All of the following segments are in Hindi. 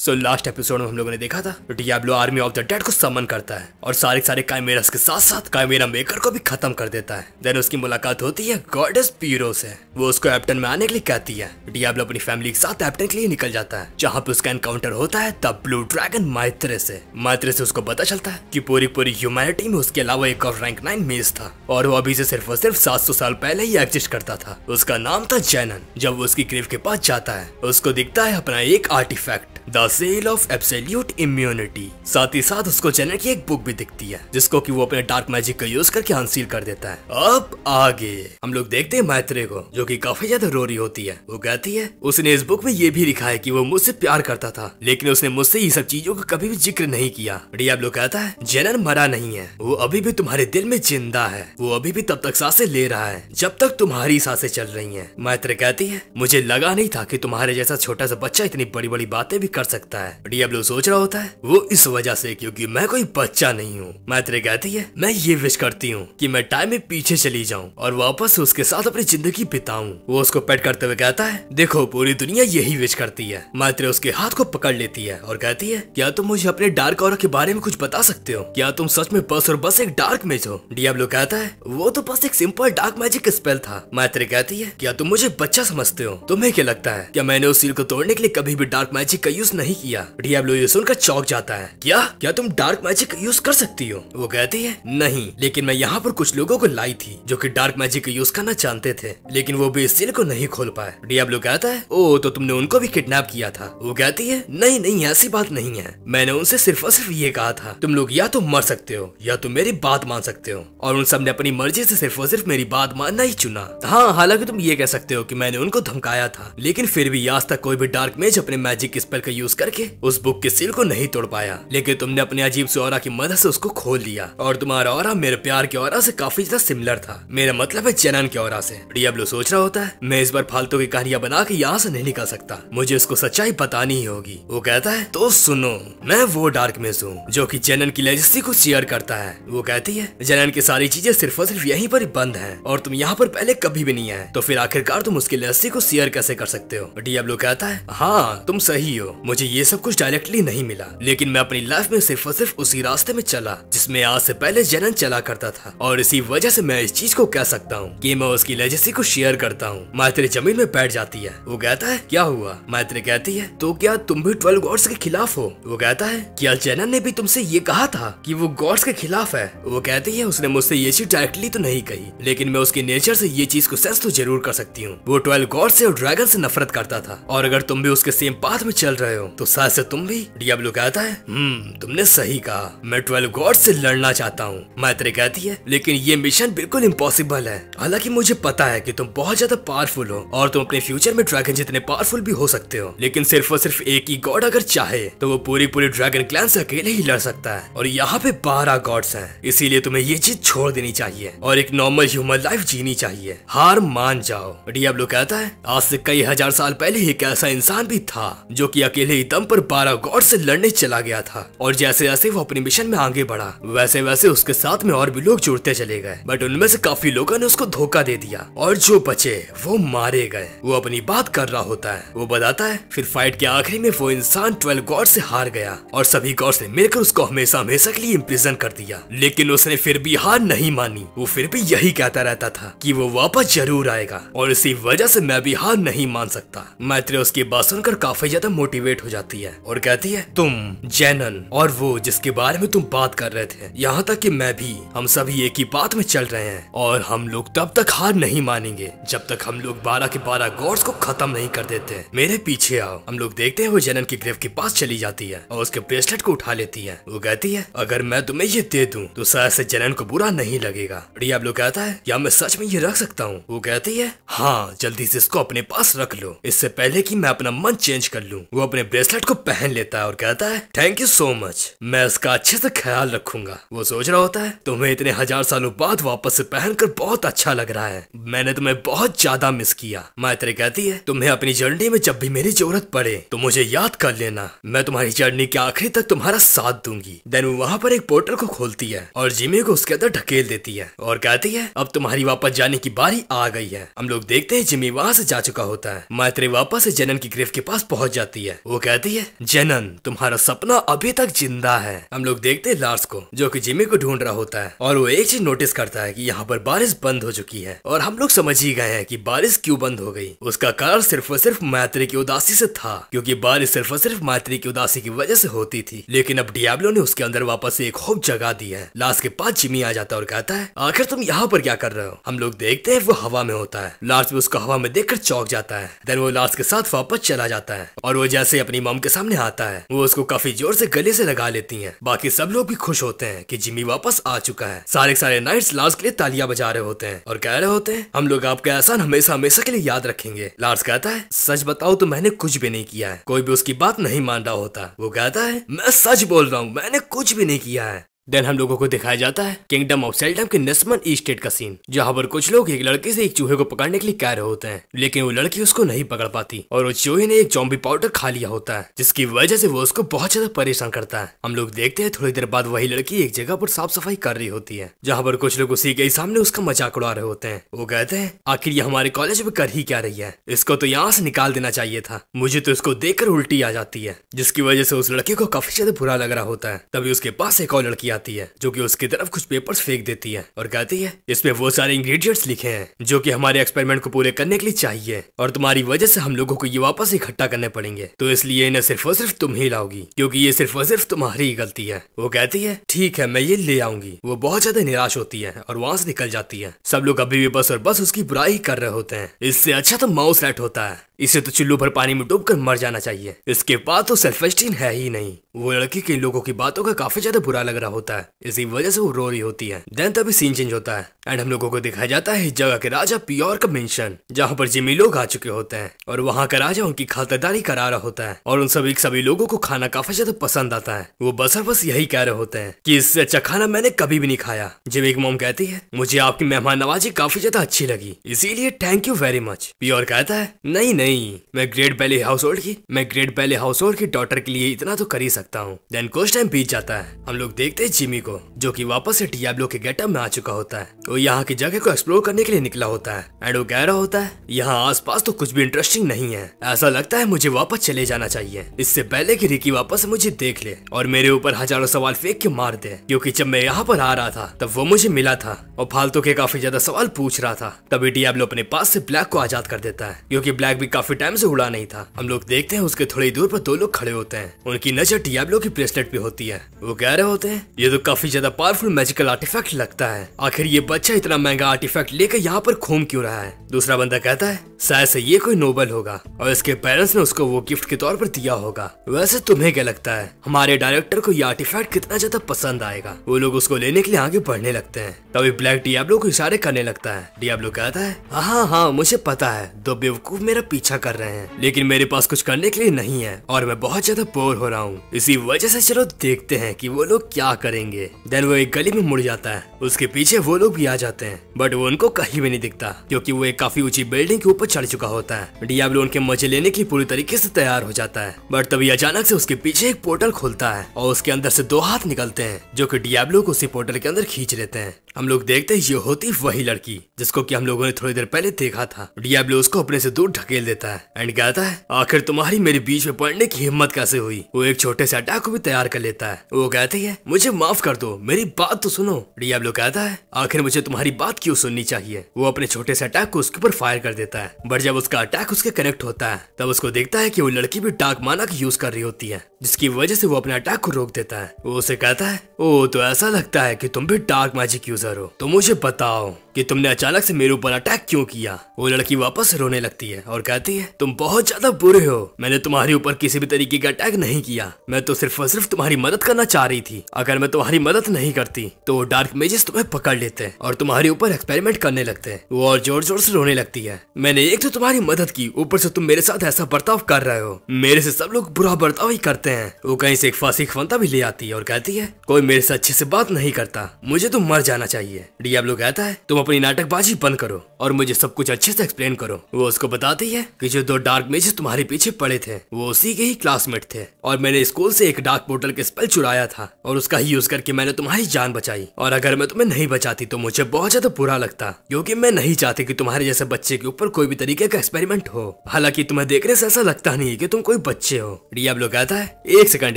सो लास्ट एपिसोड में हम लोगों ने देखा था Diablo army of the dead को समन करता है और सारे सारे कायमेरस के साथ साथ कायमेरा मेकर को भी खत्म कर देता है देन उसकी मुलाकात होती है गॉडेस पीरो से वो उसको एप्टन में आने के लिए कहती है डियाब्लो अपनी फैमिली के साथ एप्टन के लिए निकल जाता है जहाँ पे उसका एनकाउंटर होता है तब ब्लू ड्रैगन माइत्रे से माइत्रे से उसको पता चलता है की पूरी पूरी ह्यूमैनिटी में उसके अलावा एक और रैंक नाइन मेज था और वो अभी से सिर्फ और सिर्फ सात साल पहले ही एग्जिस्ट करता था उसका नाम था जैनन जब वो उसकी ग्रेव के पास जाता है उसको दिखता है अपना एक artifact the cell of absolute immunity साथ ही साथ उसको जेनर की एक बुक भी दिखती है जिसको कि वो अपने डार्क मैजिक का यूज करके अनसील कर देता है अब आगे हम लोग देखते हैं मैत्रे को जो कि काफी ज्यादा रो रही होती है वो कहती है उसने इस बुक में ये भी लिखा है कि वो मुझसे प्यार करता था लेकिन उसने मुझसे ये सब चीजों का कभी भी जिक्र नहीं किया डियाब्लो कहता है जेनर मरा नहीं है वो अभी भी तुम्हारे दिल में जिंदा है वो अभी भी तब तक सांसें ले रहा है जब तक तुम्हारी सांसें चल रही है मैत्र कहती है मुझे लगा नहीं था की तुम्हारे जैसा छोटा सा बच्चा इतनी बड़ी बड़ी बातें भी कर सकता है डियाब्लो सोच रहा होता है वो इस वजह से क्योंकि मैं कोई बच्चा नहीं हूँ मैत्रे कहती है मैं ये विश करती हूँ कि मैं टाइम में पीछे चली जाऊँ और वापस उसके साथ अपनी जिंदगी बिताऊँ वो उसको पेट करते हुए कहता है देखो पूरी दुनिया यही विश करती है मैत्रे उसके हाथ को पकड़ लेती है और कहती है क्या तुम मुझे अपने डार्क और के बारे में कुछ बता सकते हो क्या तुम सच में बस और बस एक डार्क में हो डियाब्लो कहता है वो तो बस एक सिंपल डार्क मैजिक स्पेल था मैत्रे कहती है क्या तुम मुझे बच्चा समझते हो तुम्हें क्या लगता है क्या मैंने उस सील को तोड़ने के लिए कभी भी डार्क मैजिक का यूज यूज नहीं किया डियाब्लो यूज उनका चौक जाता है क्या क्या तुम डार्क मैजिक यूज कर सकती हो वो कहती है नहीं लेकिन मैं यहाँ पर कुछ लोगों को लाई थी जो की डार्क मैजिक यूज करना चाहते थे लेकिन वो भी सिल को नहीं खोल पाए डियाब्लो कहता है ओ तो तुमने उनको भी किडनेप किया था वो कहती है नहीं नहीं ऐसी बात नहीं है मैंने उनसे सिर्फ और सिर्फ ये कहा था तुम लोग या तो मर सकते हो या तुम तो मेरी बात मान सकते हो और उन सब ने अपनी मर्जी से सिर्फ और सिर्फ मेरी बात मानना ही चुना हाँ हालांकि तुम ये कह सकते हो कि मैंने उनको धमकाया था लेकिन फिर भी आज तक कोई भी डार्क मेज अपने मैजिक स्पेल का यूज करके उस बुक के सील को नहीं तोड़ पाया लेकिन तुमने अपने अजीब से और की मदद से उसको खोल दिया और तुम्हारा और मेरे प्यार के और से काफी ज्यादा सिमिलर था मेरा मतलब है जनन के और से डियब्लो सोच रहा होता है मैं इस बार फालतू की कहानियां बना के यहाँ से नहीं निकल सकता मुझे उसको सच्चाई बतानी ही होगी वो कहता है तो सुनो मैं वो डार्क में हूँ जो की जनन की लेजेसी को शेयर करता है वो कहती है जनन की सारी चीजें सिर्फ और सिर्फ यही पर बंद है और तुम यहाँ पर पहले कभी भी नहीं आए तो फिर आखिरकार तुम उसकी लेजेसी को शेयर कैसे कर सकते हो डियब्लो कहता है हाँ तुम सही हो मुझे ये सब कुछ डायरेक्टली नहीं मिला लेकिन मैं अपनी लाइफ में सिर्फ और सिर्फ उसी रास्ते में चला जिसमें आज से पहले जनन चला करता था और इसी वजह से मैं इस चीज को कह सकता हूँ कि मैं उसकी लेजेसी को शेयर करता हूँ मैत्री जमीन में बैठ जाती है वो कहता है क्या हुआ मैत्री कहती है तो क्या तुम भी ट्वेल्व गॉड्स के खिलाफ हो वो कहता है क्या जैनन ने भी तुमसे ये कहा था की वो गॉड्स के खिलाफ है वो कहती है उसने मुझसे ये चीज डायरेक्टली तो नहीं कही लेकिन मैं उसके नेचर से ये चीज को सेंस तो जरूर कर सकती हूँ वो ट्वेल्व गॉड्स से और ड्रैगन से नफरत करता था और अगर तुम भी उसके सेम पाथ में चल रहे रहे हो तो साथ से तुम भी डियाब्लो कहता है हम्म तुमने सही कहा मैं ट्वेल्व गॉड से लड़ना चाहता हूँ मैत्री कहती है लेकिन ये मिशन बिल्कुल इम्पोसिबल है हालांकि मुझे पता है की तुम बहुत ज्यादा पावरफुल हो और तुम अपने फ्यूचर में ड्रैगन जितने पावरफुल भी हो सकते हो लेकिन सिर्फ और सिर्फ एक ही गॉड अगर चाहे तो वो पूरी पूरी ड्रैगन क्लैन से अकेले ही लड़ सकता है और यहाँ पे बारह गॉड्स हैं इसीलिए तुम्हें ये चीज छोड़ देनी चाहिए और एक नॉर्मल ह्यूमन लाइफ जीनी चाहिए हार मान जाओ डियाब्लो कहता है आज से कई हजार साल पहले एक ऐसा इंसान भी था जो कि की अकेले ही दम पर गौर से लड़ने चला गया था और जैसे जैसे वो अपने मिशन में आगे बढ़ा वैसे वैसे उसके साथ में और भी लोग जुड़ते चले गए बट उनमें से काफी लोगों ने उसको धोखा दे दिया और जो बचे वो मारे गए वो अपनी बात कर रहा होता है वो बताता है फिर फाइट के आखिरी में वो इंसान ट्वेल्व गौर से हार गया और सभी गौर से मिलकर उसको हमेशा हमेशा के लिए इम्प्रिजन कर दिया लेकिन उसने फिर भी हार नहीं मानी वो फिर भी यही कहता रहता था की वो वापस जरूर आएगा और इसी वजह से मैं भी हार नहीं मान सकता मैत्री उसकी बात सुनकर काफी ज्यादा मोटिवेट एक्टिवेट हो जाती है और कहती है तुम जैनन और वो जिसके बारे में तुम बात कर रहे थे यहाँ तक कि मैं भी हम सभी एक ही बात में चल रहे हैं और हम लोग तब तक हार नहीं मानेंगे जब तक हम लोग बारह के बारह गॉड्स को खत्म नहीं कर देते मेरे पीछे आओ हम लोग देखते हैं वो जैनन की ग्रेव के पास चली जाती है और उसके ब्रेसलेट को उठा लेती है वो कहती है अगर मैं तुम्हें ये दे दूँ तो शायद से जैनन को बुरा नहीं लगेगा लोग कहता है या मैं सच में ये रख सकता हूँ वो कहती है हाँ जल्दी से इसको अपने पास रख लो इससे पहले की मैं अपना मन चेंज कर लूँ वो अपने अपने ब्रेसलेट को पहन लेता है और कहता है थैंक यू सो मच मैं इसका अच्छे से ख्याल रखूंगा वो सोच रहा होता है तुम्हें इतने हजार सालों बाद वापस से पहनकर बहुत अच्छा लग रहा है मैंने तुम्हें बहुत ज्यादा मिस किया मैत्री कहती है तुम्हें अपनी जर्नी में जब भी मेरी जरूरत पड़े तो मुझे याद कर लेना मैं तुम्हारी जर्नी के आखिरी तक तुम्हारा साथ दूंगी देन वो वहाँ पर एक पोर्टल को खोलती है और जिमी को उसके अंदर ढकेल देती है और कहती है अब तुम्हारी वापस जाने की बारी आ गई है हम लोग देखते हैं जिमी वहाँ से जा चुका होता है मैत्री वापस जनन की ग्रेफ के पास पहुँच जाती है वो कहती है जेनन तुम्हारा सपना अभी तक जिंदा है हम लोग देखते हैं लार्स को जो कि जिमी को ढूंढ रहा होता है और वो एक चीज नोटिस करता है कि यहाँ पर बारिश बंद हो चुकी है और हम लोग समझ ही गए हैं कि बारिश क्यों बंद हो गई उसका कारण सिर्फ और सिर्फ मैत्री की उदासी से था क्योंकि बारिश सिर्फ और सिर्फ मैत्री की उदासी की वजह से होती थी लेकिन अब डियाबलो ने उसके अंदर वापस एक होप जगा दी है लार्स के पास जिमी आ जाता है और कहता है आखिर तुम यहाँ पर क्या कर रहे हो हम लोग देखते हैं वो हवा में होता है लार्स भी उसको हवा में देखकर चौक जाता है देन वो लार्स के साथ वापस चला जाता है और वो जैसे अपनी मॉम के सामने आता है वो उसको काफी जोर से गले से लगा लेती हैं। बाकी सब लोग भी खुश होते हैं कि जिमी वापस आ चुका है सारे सारे नाइट्स लार्स के लिए तालियां बजा रहे होते हैं और कह रहे होते हैं हम लोग आपका एहसान हमेशा हमेशा के लिए याद रखेंगे लार्स कहता है सच बताओ तो मैंने कुछ भी नहीं किया है कोई भी उसकी बात नहीं मान रहा होता वो कहता है मैं सच बोल रहा हूँ मैंने कुछ भी नहीं किया है देन हम लोगों को दिखाया जाता है किंगडम ऑफ सेल्डम के नस्मन स्टेट का सीन जहाँ पर कुछ लोग एक लड़के से एक चूहे को पकड़ने के लिए कह रहे होते हैं लेकिन वो लड़की उसको नहीं पकड़ पाती और उस चूहे ने एक चौम्बी पाउडर खा लिया होता है जिसकी वजह से वो उसको बहुत ज्यादा परेशान करता है हम लोग देखते हैं थोड़ी देर बाद वही लड़की एक जगह पर साफ सफाई कर रही होती है जहाँ पर कुछ लोग उसी के सामने उसका मजाक उड़ा रहे होते हैं वो कहते हैं आखिर ये हमारे कॉलेज में कर ही क्या रही है इसको तो यहाँ से निकाल देना चाहिए था मुझे तो इसको देखकर उल्टी आ जाती है जिसकी वजह से उस लड़की को काफी ज्यादा बुरा लग रहा होता है तभी उसके पास एक और लड़की आती है जो कि उसकी तरफ कुछ पेपर्स फेंक देती है और कहती है इसमें वो सारे इंग्रेडिएंट्स लिखे हैं जो कि हमारे एक्सपेरिमेंट को पूरे करने के लिए चाहिए और तुम्हारी वजह से हम लोगों को ये वापस इकट्ठा करने पड़ेंगे तो इसलिए इन्हें सिर्फ और सिर्फ तुम ही लाओगी क्योंकि ये सिर्फ और सिर्फ तुम्हारी ही गलती है वो कहती है ठीक है मैं ये ले आऊंगी वो बहुत ज्यादा निराश होती है और वहां से निकल जाती है सब लोग अभी भी बस और बस उसकी बुराई कर रहे होते हैं इससे अच्छा तो माउस रैट होता है इसे तो चुल्लू भर पानी में डूबकर मर जाना चाहिए इसके बाद तो सेल्फ एस्टीन है ही नहीं वो लड़की के लोगों की बातों का काफी ज्यादा बुरा लग रहा होता है इसी वजह से वो रो रही होती है देन तभी सीन चेंज होता है एंड हम लोगों को दिखाया जाता है इस जगह के राजा पियोर का मेंशन जहाँ पर जिमी लोग आ चुके होते हैं और वहाँ का राजा उनकी खातरदारी करा रहा होता है और उन सभी सभी लोगों को खाना काफी ज्यादा पसंद आता है वो बस बस यही कह रहे होते हैं की इससे अच्छा खाना मैंने कभी भी नहीं खाया जिमी की मोम कहती है मुझे आपकी मेहमान नवाजी काफी ज्यादा अच्छी लगी इसीलिए thank you very much pure कहता है नहीं नहीं नहीं मैं ग्रेट बैली हाउस होल्ड की मैं ग्रेट बैली हाउस होल्ड की डॉटर के लिए इतना तो कर ही सकता हूँ देन कुछ टाइम बीत जाता है हम लोग देखते हैं जिमी को जो की वापस से डियाब्लो के गेटअप में आ चुका होता है वो यहाँ की जगह को एक्सप्लोर करने के लिए निकला होता है एंड वो कह रहा होता है यहाँ आस तो कुछ भी इंटरेस्टिंग नहीं है ऐसा लगता है मुझे वापस चले जाना चाहिए इससे पहले की रिकी वापस मुझे देख ले और मेरे ऊपर हजारों सवाल फेंक के मार दे क्यूँकी जब मैं यहाँ पर आ रहा था तब वो मुझे मिला था और फालतू के काफी ज्यादा सवाल पूछ रहा था तभी डियाब्लो अपने पास से ब्लैक को आजाद कर देता है क्यूँकी ब्लैक भी काफी टाइम से उड़ा नहीं था हम लोग देखते हैं उसके थोड़ी दूर पर दो लोग खड़े होते हैं उनकी नजर डियाब्लो की ब्रेसलेट पे होती है वो कह रहे होते हैं ये तो काफी ज्यादा पावरफुल मैजिकल आर्टिफैक्ट लगता है आखिर ये बच्चा इतना महंगा आर्टिफैक्ट लेकर यहाँ पर घूम क्यूँ रहा है दूसरा बंदा कहता है शायद से ये कोई नोबल होगा और इसके पेरेंट्स ने उसको वो गिफ्ट के तौर पर दिया होगा वैसे तुम्हें क्या लगता है हमारे डायरेक्टर को ये आर्टिफैक्ट कितना ज्यादा पसंद आएगा वो लोग उसको लेने के लिए आगे बढ़ने लगते हैं तभी ब्लैक डियाब्लो को इशारे करने लगता है डियाब्लो कहता है हाँ हाँ मुझे पता है दो बेवकूफ मेरा पीछा अच्छा कर रहे हैं लेकिन मेरे पास कुछ करने के लिए नहीं है और मैं बहुत ज्यादा बोर हो रहा हूँ इसी वजह से चलो देखते हैं कि वो लोग क्या करेंगे देन वो एक गली में मुड़ जाता है उसके पीछे वो लोग भी आ जाते हैं बट वो उनको कहीं भी नहीं दिखता क्यूँकी वो एक काफी ऊंची बिल्डिंग के ऊपर चढ़ चुका होता है डियाब्लो उनके मजे लेने के लिए पूरी तरीके ऐसी तैयार हो जाता है बट तभी अचानक ऐसी उसके पीछे एक पोर्टल खुलता है और उसके अंदर से दो हाथ निकलते हैं जो की डियाब्लो को उसी पोर्टल के अंदर खींच लेते हैं हम लोग देखते हैं ये होती वही लड़की जिसको की हम लोगों ने थोड़ी देर पहले देखा था डियाब्लो उसको अपने से दूर ढकेल देता है एंड कहता है आखिर तुम्हारी मेरे बीच में पड़ने की हिम्मत कैसे हुई वो एक छोटे से अड्डा को भी तैयार कर लेता है वो कहती है मुझे माफ कर दो मेरी बात तो सुनो डियाब्लो कहता है आखिर मुझे तुम्हारी बात क्यों सुननी चाहिए वो अपने छोटे से अटैक को उसके ऊपर फायर कर देता है बट जब उसका अटैक उसके कनेक्ट होता है तब उसको देखता है की वो लड़की भी डाक माना की यूज कर रही होती है जिसकी वजह से वो अपने अटैक को रोक देता है वो उसे कहता है ओ तो ऐसा लगता है की तुम भी डार्क मैजिक यूजर हो तो मुझे बताओ की तुमने अचानक से मेरे ऊपर अटैक क्यों किया वो लड़की वापस रोने लगती है और कहती आती है तुम बहुत ज्यादा बुरे हो मैंने तुम्हारे ऊपर किसी भी तरीके का अटैक नहीं किया मैं तो सिर्फ और सिर्फ तुम्हारी मदद करना चाह रही थी अगर मैं तुम्हारी मदद नहीं करती तो डार्क मेजेस तुम्हें पकड़ लेते हैं और तुम्हारे ऊपर एक्सपेरिमेंट करने लगते हैं वो और जोर जोर से रोने लगती है मैंने एक तो तुम्हारी मदद की ऊपर से तुम मेरे साथ ऐसा बर्ताव कर रहे हो मेरे से सब लोग बुरा बर्ताव ही करते हैं वो कहीं से एक फांसी खवंता भी ले आती है और कहती है कोई मेरे से अच्छे से बात नहीं करता मुझे तो मर जाना चाहिए लोग कहता है तुम अपनी नाटकबाजी बंद करो और मुझे सब कुछ अच्छे से एक्सप्लेन करो वो उसको बताती है कि जो दो डार्क मेजेस तुम्हारे पीछे पड़े थे वो उसी के ही क्लासमेट थे और मैंने स्कूल से एक डार्क पोर्टल के स्पेल चुराया था और उसका ही यूज करके मैंने तुम्हारी जान बचाई और अगर मैं तुम्हें नहीं बचाती तो मुझे बहुत ज्यादा बुरा लगता क्योंकि मैं नहीं चाहती की तुम्हारे जैसे बच्चे के ऊपर कोई भी तरीके का एक्सपेरिमेंट हो हालांकि तुम्हें देखने से ऐसा लगता नहीं है की तुम कोई बच्चे हो डियाब्लो कहता है एक सेकंड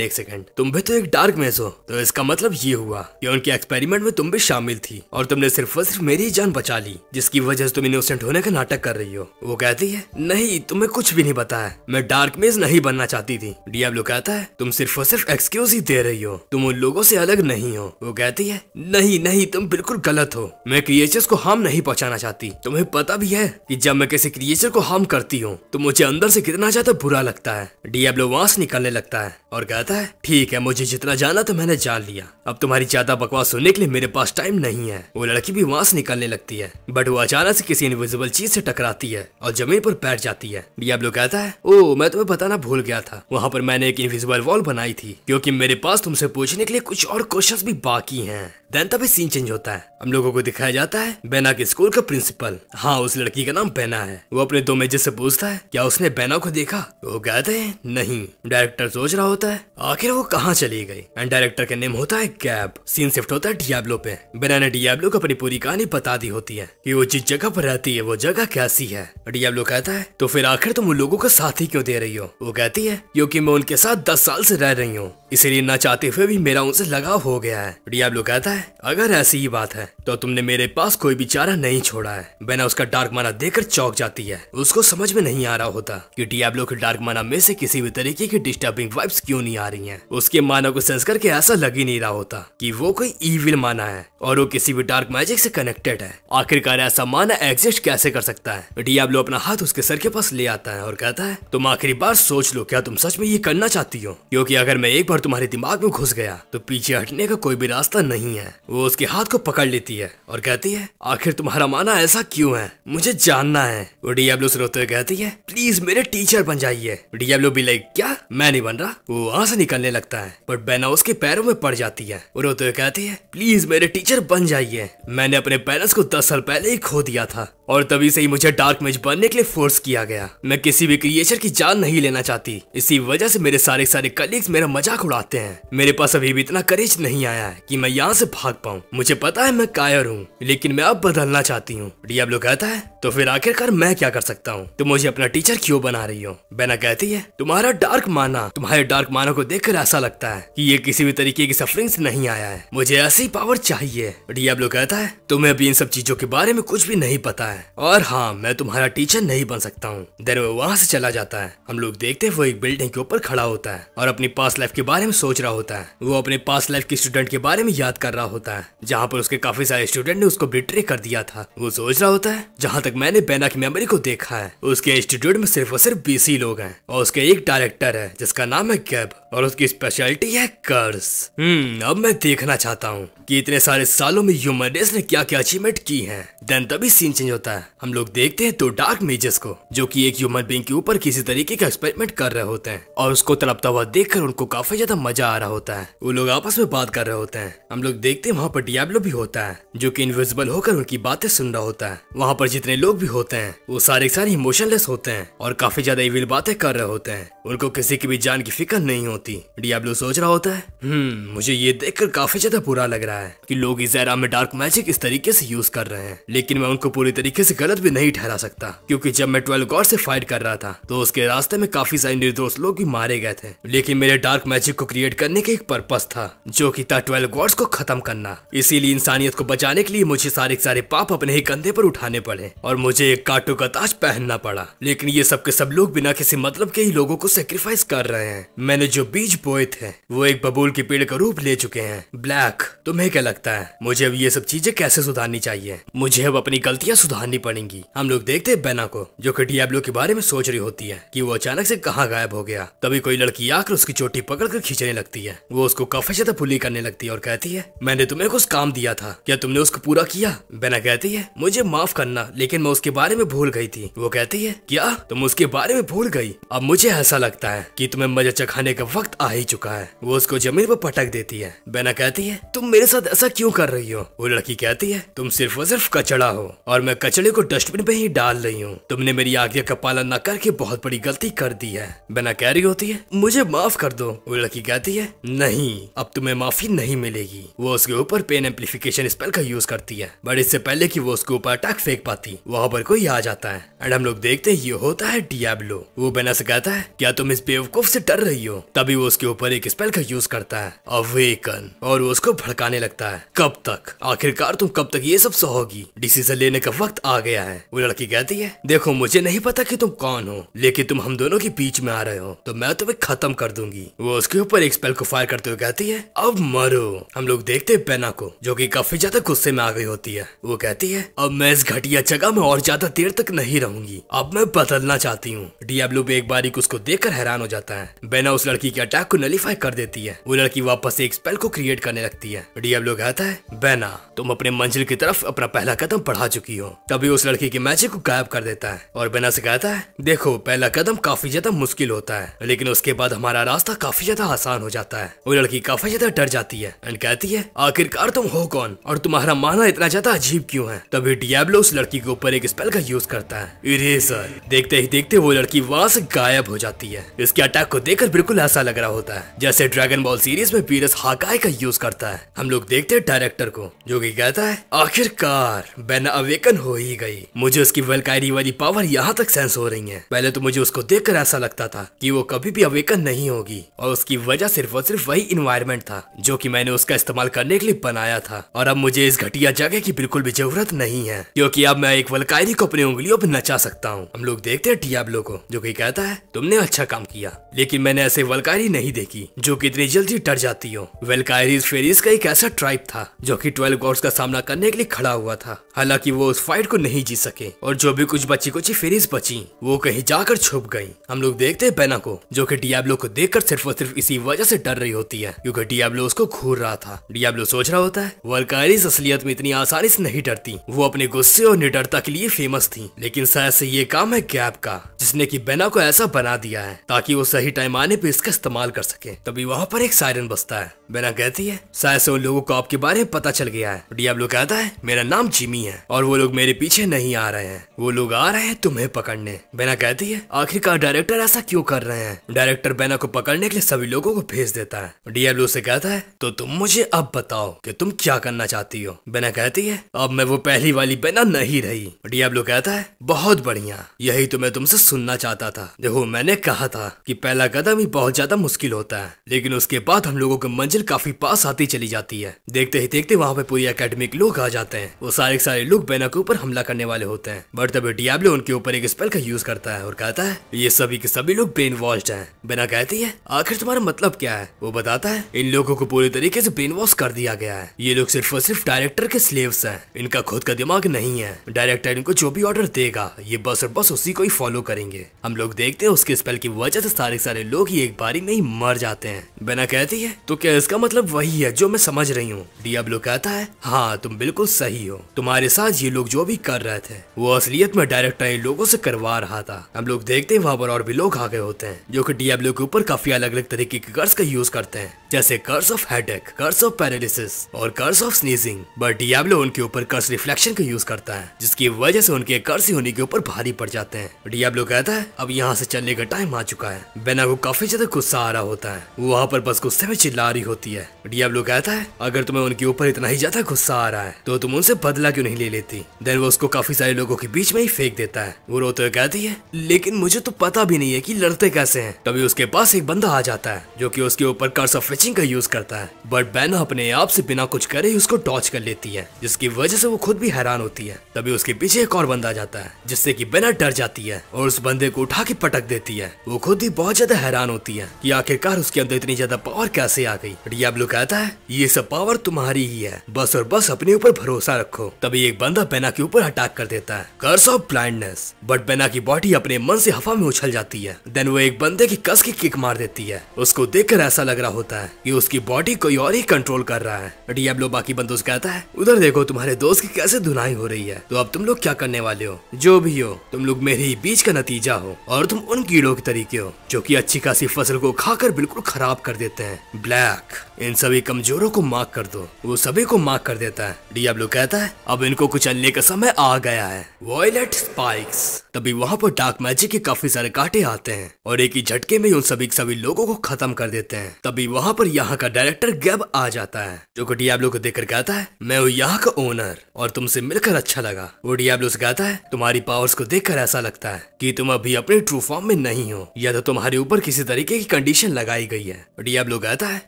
एक सेकंड तुम भी तो एक डार्क मेज हो तो इसका मतलब ये हुआ की उनके एक्सपेरिमेंट में तुम भी शामिल थी और तुमने सिर्फ और सिर्फ मेरी जान बचा ली जिसकी वजह से तुम इनोसेंट होने का नाटक कर रही हो वो कहती है नहीं नहीं तुम्हें कुछ भी नहीं पता है मैं डार्क मेज नहीं बनना चाहती थी डियाब्लो कहता है तुम सिर्फ और सिर्फ एक्सक्यूज ही दे रही हो तुम उन लोगों से अलग नहीं हो वो कहती है नहीं नहीं तुम बिल्कुल गलत हो मैं क्रिएचर्स को हार्म नहीं पहुँचाना चाहती तुम्हें पता भी है की जब मैं किसी क्रिएचर को हार्म करती हूँ तो मुझे अंदर ऐसी कितना ज्यादा बुरा लगता है डियाब्लो वास निकलने लगता है और कहता है ठीक है मुझे जितना जाना तो मैंने जान लिया अब तुम्हारी ज्यादा बकवास सुनने के लिए मेरे पास टाइम नहीं है वो लड़की भी से निकलने लगती है बट वो अचानक से किसी इनविजिबल चीज से टकराती है और जमीन पर बैठ जाती जाती है डियाब्लो कहता है ओ मैं तुम्हें बताना भूल गया था वहाँ पर मैंने एक इनविजिबल वॉल बनाई थी क्योंकि मेरे पास तुमसे पूछने के लिए कुछ और क्वेश्चन भी बाकी है देन तभी सीन चेंज होता है हम लोगों को दिखाया जाता है बैना के स्कूल का प्रिंसिपल हाँ उस लड़की का नाम बैना है वो अपने दो मेजर से पूछता है क्या उसने बैना को देखा वो कहते हैं नहीं डायरेक्टर सोच रहा होता है आखिर वो कहाँ चली गई एंड डायरेक्टर का नेम होता है कैब सीन शिफ्ट होता है डियाब्लो पे बैना ने डियाब्लो को अपनी पूरी कहानी बता दी होती है की वो जिस जगह पर रहती है वो जगह कैसी है डियाब्लो कहता है तो फिर आखिर तुम उन लोगों का साथ ही क्यों दे रही हो वो कहती है क्योंकि मैं उनके साथ दस साल से रह रही हूँ इसीलिए न चाहते हुए भी मेरा उनसे लगाव हो गया है डियाब्लो कहता है अगर ऐसी ही बात है तो तुमने मेरे पास कोई भी चारा नहीं छोड़ा है बेना उसका डार्क माना देकर चौक जाती है उसको समझ में नहीं आ रहा होता कि डियाब्लो के डार्क माना में से किसी भी तरीके की डिस्टर्बिंग वाइब्स क्यों नहीं आ रही है उसके माना को सेंस करके ऐसा लग ही नहीं रहा होता की वो कोई ईविल माना है और वो किसी भी डार्क मैजिक से कनेक्टेड है आखिरकार ऐसा माना एग्जिस्ट कैसे कर सकता है डियाब्लो अपना हाथ उसके सर के पास ले आता है और कहता है तुम आखिरी बार सोच लो क्या तुम सच में ये करना चाहती हो क्यूँकी अगर मैं एक बार तुम्हारे दिमाग में घुस गया तो पीछे हटने का कोई भी रास्ता नहीं है वो उसके हाथ को पकड़ लेती है और कहती है आखिर तुम्हारा माना ऐसा क्यों है मुझे जानना है वो डियाब्लो से रोते हुए कहती है प्लीज मेरे टीचर बन जाइए डियाब्लो भी लाइक क्या मैं नहीं बन रहा वो वहां से निकलने लगता है बट बैना उसके पैरों में पड़ जाती है वो रोते हुए कहती है प्लीज मेरे टीचर बन जाइए मैंने अपने पेरेंट्स को दस साल पहले ही खो दिया था और तभी से ही मुझे डार्क मेज बनने के लिए फोर्स किया गया मैं किसी भी क्रिएचर की जान नहीं लेना चाहती इसी वजह से मेरे सारे सारे कलीग्स मेरा मजाक उड़ा उड़ाते हैं मेरे पास अभी भी इतना करेज नहीं आया है कि मैं यहाँ से भाग पाऊँ मुझे पता है मैं कायर हूँ लेकिन मैं अब बदलना चाहती हूँ डियाब्लो कहता है तो फिर आखिरकार मैं क्या कर सकता हूँ तुम मुझे अपना टीचर क्यों बना रही हो बेना कहती है तुम्हारा डार्क माना तुम्हारे डार्क माना को देख ऐसा लगता है की ये किसी भी तरीके की सफरिंग ऐसी नहीं आया है मुझे ऐसी पावर चाहिए डियाब्लो कहता है तुम्हें अभी इन सब चीजों के बारे में कुछ भी नहीं पता है और हाँ मैं तुम्हारा टीचर नहीं बन सकता हूँ देर वो वहाँ ऐसी चला जाता है हम लोग देखते हैं वो एक बिल्डिंग के ऊपर खड़ा होता है और अपनी पास लाइफ के बारे बारे में सोच रहा होता है वो अपने पास लाइफ के स्टूडेंट के बारे में याद कर रहा होता है जहाँ पर उसके काफी सारे स्टूडेंट ने उसको बिट्रे कर दिया था वो सोच रहा होता है जहाँ तक मैंने बैना की मेमोरी को देखा है उसके इंस्टीट्यूट में सिर्फ और सिर्फ बीस ही लोग हैं और उसके एक डायरेक्टर है जिसका नाम है गैब और उसकी स्पेशलिटी है कर्स हम्म अब मैं देखना चाहता हूँ कि इतने सारे सालों में ह्यूमन रेस ने क्या क्या अचीवमेंट की है देन तभी सीन चेंज होता है हम लोग देखते हैं दो तो डार्क मेजर्स को जो कि एक ह्यूमन बींग के ऊपर किसी तरीके का एक्सपेरिमेंट कर रहे होते हैं और उसको तड़पता हुआ देखकर उनको काफी ज्यादा तो मजा आ रहा होता है वो लोग आपस में बात कर रहे होते हैं हम लोग देखते हैं वहाँ पर डियाब्लो भी होता है जो की इनविजिबल होकर उनकी बातें सुन रहा होता है वहाँ पर जितने लोग भी होते हैं वो सारे सारे इमोशनलेस होते हैं और काफी ज्यादा इविल बातें कर रहे होते हैं उनको किसी की भी जान की फिक्र नहीं होती डियाब्लो सोच रहा होता है हम्म, मुझे ये देखकर काफी ज्यादा बुरा लग रहा है की लोग इस जैरा में डार्क मैजिक इस तरीके ऐसी यूज कर रहे हैं लेकिन मैं उनको पूरी तरीके ऐसी गलत भी नहीं ठहरा सकता क्यूँकी जब मैं ट्वेल्व गॉड से फाइट कर रहा था तो उसके रास्ते में काफी सारे निर्दोष लोग भी मारे गए थे लेकिन मेरे डार्क मैजिक मैजिक को क्रिएट करने का एक पर्पस था जो कि था ट्वेल्व गॉड्स को खत्म करना इसीलिए इंसानियत को बचाने के लिए मुझे सारे सारे पाप अपने ही कंधे पर उठाने पड़े और मुझे एक काटो का ताज पहनना पड़ा लेकिन ये सबके सब लोग बिना किसी मतलब के ही लोगों को सेक्रीफाइस कर रहे हैं मैंने जो बीज बोए थे वो एक बबूल के पेड़ का रूप ले चुके हैं ब्लैक तुम्हें क्या लगता है मुझे अब ये सब चीजें कैसे सुधारनी चाहिए मुझे अब अपनी गलतियाँ सुधारनी पड़ेंगी हम लोग देखते हैं बैना को जो की डियाब्लो के बारे में सोच रही होती है कि वो अचानक से कहाँ गायब हो गया तभी कोई लड़की आकर उसकी चोटी कर खींचने लगती है वो उसको काफी ज्यादा फुली करने लगती है और कहती है मैंने तुम्हें कुछ काम दिया था क्या तुमने उसको पूरा किया बेना कहती है मुझे माफ करना लेकिन मैं उसके बारे में भूल गई थी वो कहती है क्या तुम उसके बारे में भूल गई अब मुझे ऐसा लगता है की तुम्हें मजा चखाने का वक्त आ ही चुका है वो उसको जमीन पर पटक देती है बेना कहती है तुम मेरे साथ ऐसा क्यों कर रही हो वो लड़की कहती है तुम सिर्फ और सिर्फ कचड़ा हो और मैं कचड़े को डस्टबिन में ही डाल रही हूँ तुमने मेरी आज्ञा का पालन न करके बहुत बड़ी गलती कर दी है बेना कह रही होती है मुझे माफ कर दो वो लड़की लड़की कहती है नहीं अब तुम्हें माफी नहीं मिलेगी वो उसके ऊपर पेन एम्पलीफिकेशन स्पेल का यूज करती है बट इससे पहले की वो उसके ऊपर अटैक फेंक पाती वहाँ पर कोई आ जाता है एंड हम लोग देखते हैं ये होता है डियाब्लो वो बेना से कहता है क्या तुम इस बेवकूफ से डर रही हो तभी वो उसके ऊपर एक स्पेल का यूज करता है अवेकन और वो उसको भड़काने लगता है कब तक आखिरकार तुम कब तक ये सब सहोगी डिसीजन लेने का वक्त आ गया है वो लड़की कहती है देखो मुझे नहीं पता कि तुम कौन हो लेकिन तुम हम दोनों के बीच में आ रहे हो तो मैं तुम्हें खत्म कर दूंगी वो उसके ऊपर एक स्पेल को फायर करते हुए कहती है अब मरो हम लोग देखते हैं पेना को जो कि काफी ज्यादा गुस्से में आ गई होती है वो कहती है अब मैं इस घटिया जगह में और ज्यादा देर तक नहीं रहूंगी अब मैं बदलना चाहती हूँ डियाब्लो भी एक बारी उसको देखकर हैरान हो जाता है बेना उस लड़की के अटैक को नलीफाई कर देती है वो लड़की वापस एक स्पेल को क्रिएट करने लगती है डियाब्लो कहता है बेना तुम अपने मंजिल की तरफ अपना पहला कदम बढ़ा चुकी हो तभी उस लड़की के मैजिक को गायब कर देता है और बेना से कहता है देखो पहला कदम काफी ज्यादा मुश्किल होता है लेकिन उसके बाद हमारा रास्ता काफी ज्यादा आसान हो जाता है वो लड़की काफी ज्यादा डर जाती है एंड कहती है आखिरकार तुम हो कौन और तुम्हारा माना इतना ज्यादा अजीब क्यों है तभी डियाब्लो उस लड़की के ऊपर एक स्पेल का यूज करता है इरेजर देखते ही देखते वो लड़की वहाँ से गायब हो जाती है इसके अटैक को देखकर बिल्कुल ऐसा लग रहा होता है जैसे ड्रैगन बॉल सीरीज में पीरस हाकाई का यूज करता है हम लोग देखते हैं डायरेक्टर को जो की कहता है आखिरकार बैन अवेकन हो ही गई मुझे उसकी वेलकायरी वाली पावर यहाँ तक सेंस हो रही है पहले तो मुझे उसको देखकर ऐसा लगता था कि वो कभी भी अवेकन नहीं होगी और उसकी वजह सिर्फ और सिर्फ वही इन्वायरमेंट था जो की मैंने उसका इस्तेमाल करने के लिए बनाया था और अब मुझे इस घटिया जगह की बिल्कुल भी जरूरत नहीं है क्योंकि अब मैं एक वलकायरी को अपनी उंगलियों पर नचा सकता हूँ हम लोग देखते हैं टियाबलो को जो की कहता है तुमने अच्छा काम किया लेकिन मैंने ऐसे वलकायरी नहीं देखी जो की इतनी जल्दी डर जाती हो वेलकायरीज फेरीज का एक ऐसा ट्राइब था जो की ट्वेल्व गॉड्स का सामना करने के लिए खड़ा हुआ था हालांकि वो उस फाइट को नहीं जीत सके और जो भी कुछ बची कुछ फेरीज बची वो कहीं जाकर छुप गयी हम लोग देखते हैं बैना को जो की डियाब्लो को देखकर सिर्फ और सिर्फ इसी वजह से डर रही होती है क्योंकि डियाब्लो उसको घूर रहा था डियाब्लो सोच रहा होता है वर्कारिस असलियत में इतनी आसानी से नहीं डरती वो अपने गुस्से और निडरता के लिए फेमस थी लेकिन शायद से ये काम है गैप का जिसने की बेना को ऐसा बना दिया है ताकि वो सही टाइम आने पर इसका इस्तेमाल कर सके तभी वहाँ पर एक सायरन बसता है बेना कहती है शायद से उन लोगों को आपके बारे में पता चल गया है डियाब्लो कहता है मेरा नाम जिमी है और वो लोग मेरे पीछे नहीं आ रहे हैं वो लोग आ रहे हैं तुम्हें पकड़ने बेना कहती है आखिरकार डायरेक्टर ऐसा क्यों कर रहे हैं डायरेक्टर बेना को पकड़ने के लिए सभी लोगों को भेज देता है डीएब्लू से कहता है तो तुम मुझे अब बताओ कि तुम क्या करना चाहती हो बेना कहती है अब मैं वो पहली वाली बेना नहीं रही डीएब्लू कहता है बहुत बढ़िया यही तो मैं तुमसे सुनना चाहता था देखो मैंने कहा था कि पहला कदम ही बहुत ज्यादा मुश्किल होता है लेकिन उसके बाद हम लोगों की मंजिल काफी पास आती चली जाती है देखते ही देखते वहाँ पे पूरी अकेडमिक लोग आ जाते हैं वो सारे सारे लोग बेना के ऊपर हमला करने वाले होते हैं बट तभी डियाब्लो उनके ऊपर एक स्पेल का यूज करता है और कहता है ये सभी के सभी लोग ब्रेन वॉश है बेना कहती है आखिर तुम्हारा मतलब क्या है वो बताता है इन लोगों को पूरी तरीके से ब्रेन वॉश कर दिया गया है ये लोग सिर्फ और सिर्फ डायरेक्टर के स्लेव्स हैं इनका खुद का दिमाग नहीं है डायरेक्टर इनको जो भी ऑर्डर देगा ये बस और बस उसी को ही फॉलो करेंगे हम लोग देखते हैं उसके स्पेल की वजह से सारे सारे लोग ही एक बारी में ही मर जाते हैं बेना कहती है तो क्या इसका मतलब वही है जो मैं समझ रही हूँ डियाब्लो कहता है हाँ तुम बिल्कुल सही हो तुम्हारे साथ ये लोग जो भी कर रहे थे वो असलियत में डायरेक्टर इन लोगों से करवा रहा था हम लोग देखते हैं वहाँ पर और भी लोग आ गए होते हैं जो की डियाब्लो के ऊपर काफी अलग अलग तरीके की कर्स का यूज करते हैं जैसे curse of headache curse of paralysis और curse of sneezing but Diablo उनके ऊपर कर्स रिफ्लेक्शन का यूज करता है जिसकी वजह से उनके कर्स होने के ऊपर भारी पड़ जाते हैं डियाब्लो कहता है अब यहाँ से चलने का टाइम आ चुका है बेना को काफी ज्यादा गुस्सा आ रहा होता है वहाँ पर बस गुस्से में चिल्ला रही होती है डियाब्लो कहता है अगर तुम्हें उनके ऊपर इतना ही ज्यादा गुस्सा आ रहा है तो तुम उनसे बदला क्यों नहीं ले लेती देन वो उसको काफी सारे लोगों के बीच में ही फेंक देता है वो रोते हुए कहती है लेकिन मुझे तो पता भी नहीं है की लड़ते कैसे है तभी उसके पास एक बंदा आ जाता है जो कि उसके ऊपर कर्स ऑफ फिचिंग का यूज करता है बट बैना अपने आप से बिना कुछ करे ही उसको टॉर्च कर लेती है जिसकी वजह से वो खुद भी हैरान होती है तभी उसके पीछे एक और बंदा जाता है जिससे की बेना डर जाती है और उस बंदे को उठा के पटक देती है वो खुद ही बहुत ज्यादा हैरान होती है की आखिरकार उसके अंदर इतनी ज्यादा पावर कैसे आ गई डियाब्लू कहता है ये सब पावर तुम्हारी ही है बस और बस अपने ऊपर भरोसा रखो तभी एक बंदा बेना के ऊपर अटैक कर देता है कर्स ऑफ ब्लाइंडनेस बट बेना की बॉडी अपने मन से हवा में उछल जाती है देन वो एक बंदे की कस की किक मार देती है उस उसको देखकर ऐसा लग रहा होता है कि उसकी बॉडी कोई और ही कंट्रोल कर रहा है डियाब्लो बाकी बंदों कहता है उधर देखो तुम्हारे दोस्त की कैसे धुनाई हो रही है तो अब तुम लोग क्या करने वाले हो जो भी हो तुम लोग मेरे ही का नतीजा हो और तुम उन कीड़ों के तरीके हो जो की अच्छी खासी फसल को खाकर बिल्कुल खराब कर देते हैं ब्लैक इन सभी कमजोरों को माफ कर दो वो सभी को माफ कर देता है डियाब्लो कहता है अब इनको कुचलने का समय आ गया है वॉयलेट स्पाइक्स तभी वहाँ पर डार्क मैजिक के काफी सारे काटे आते हैं और एक ही झटके में उन सभी सभी लोगों को खत्म खत्म कर देते हैं तभी वहाँ पर यहाँ का डायरेक्टर गैब आ जाता है जो की डियाब्लो को देख कहता है मैं हूँ यहाँ का ओनर और तुमसे मिलकर अच्छा लगा वो डियाब्लो से कहता है तुम्हारी पावर्स को देख ऐसा लगता है की तुम अभी अपने ट्रू फॉर्म में नहीं हो या तो तुम्हारे ऊपर किसी तरीके की कंडीशन लगाई गई है डियाब्लो कहता है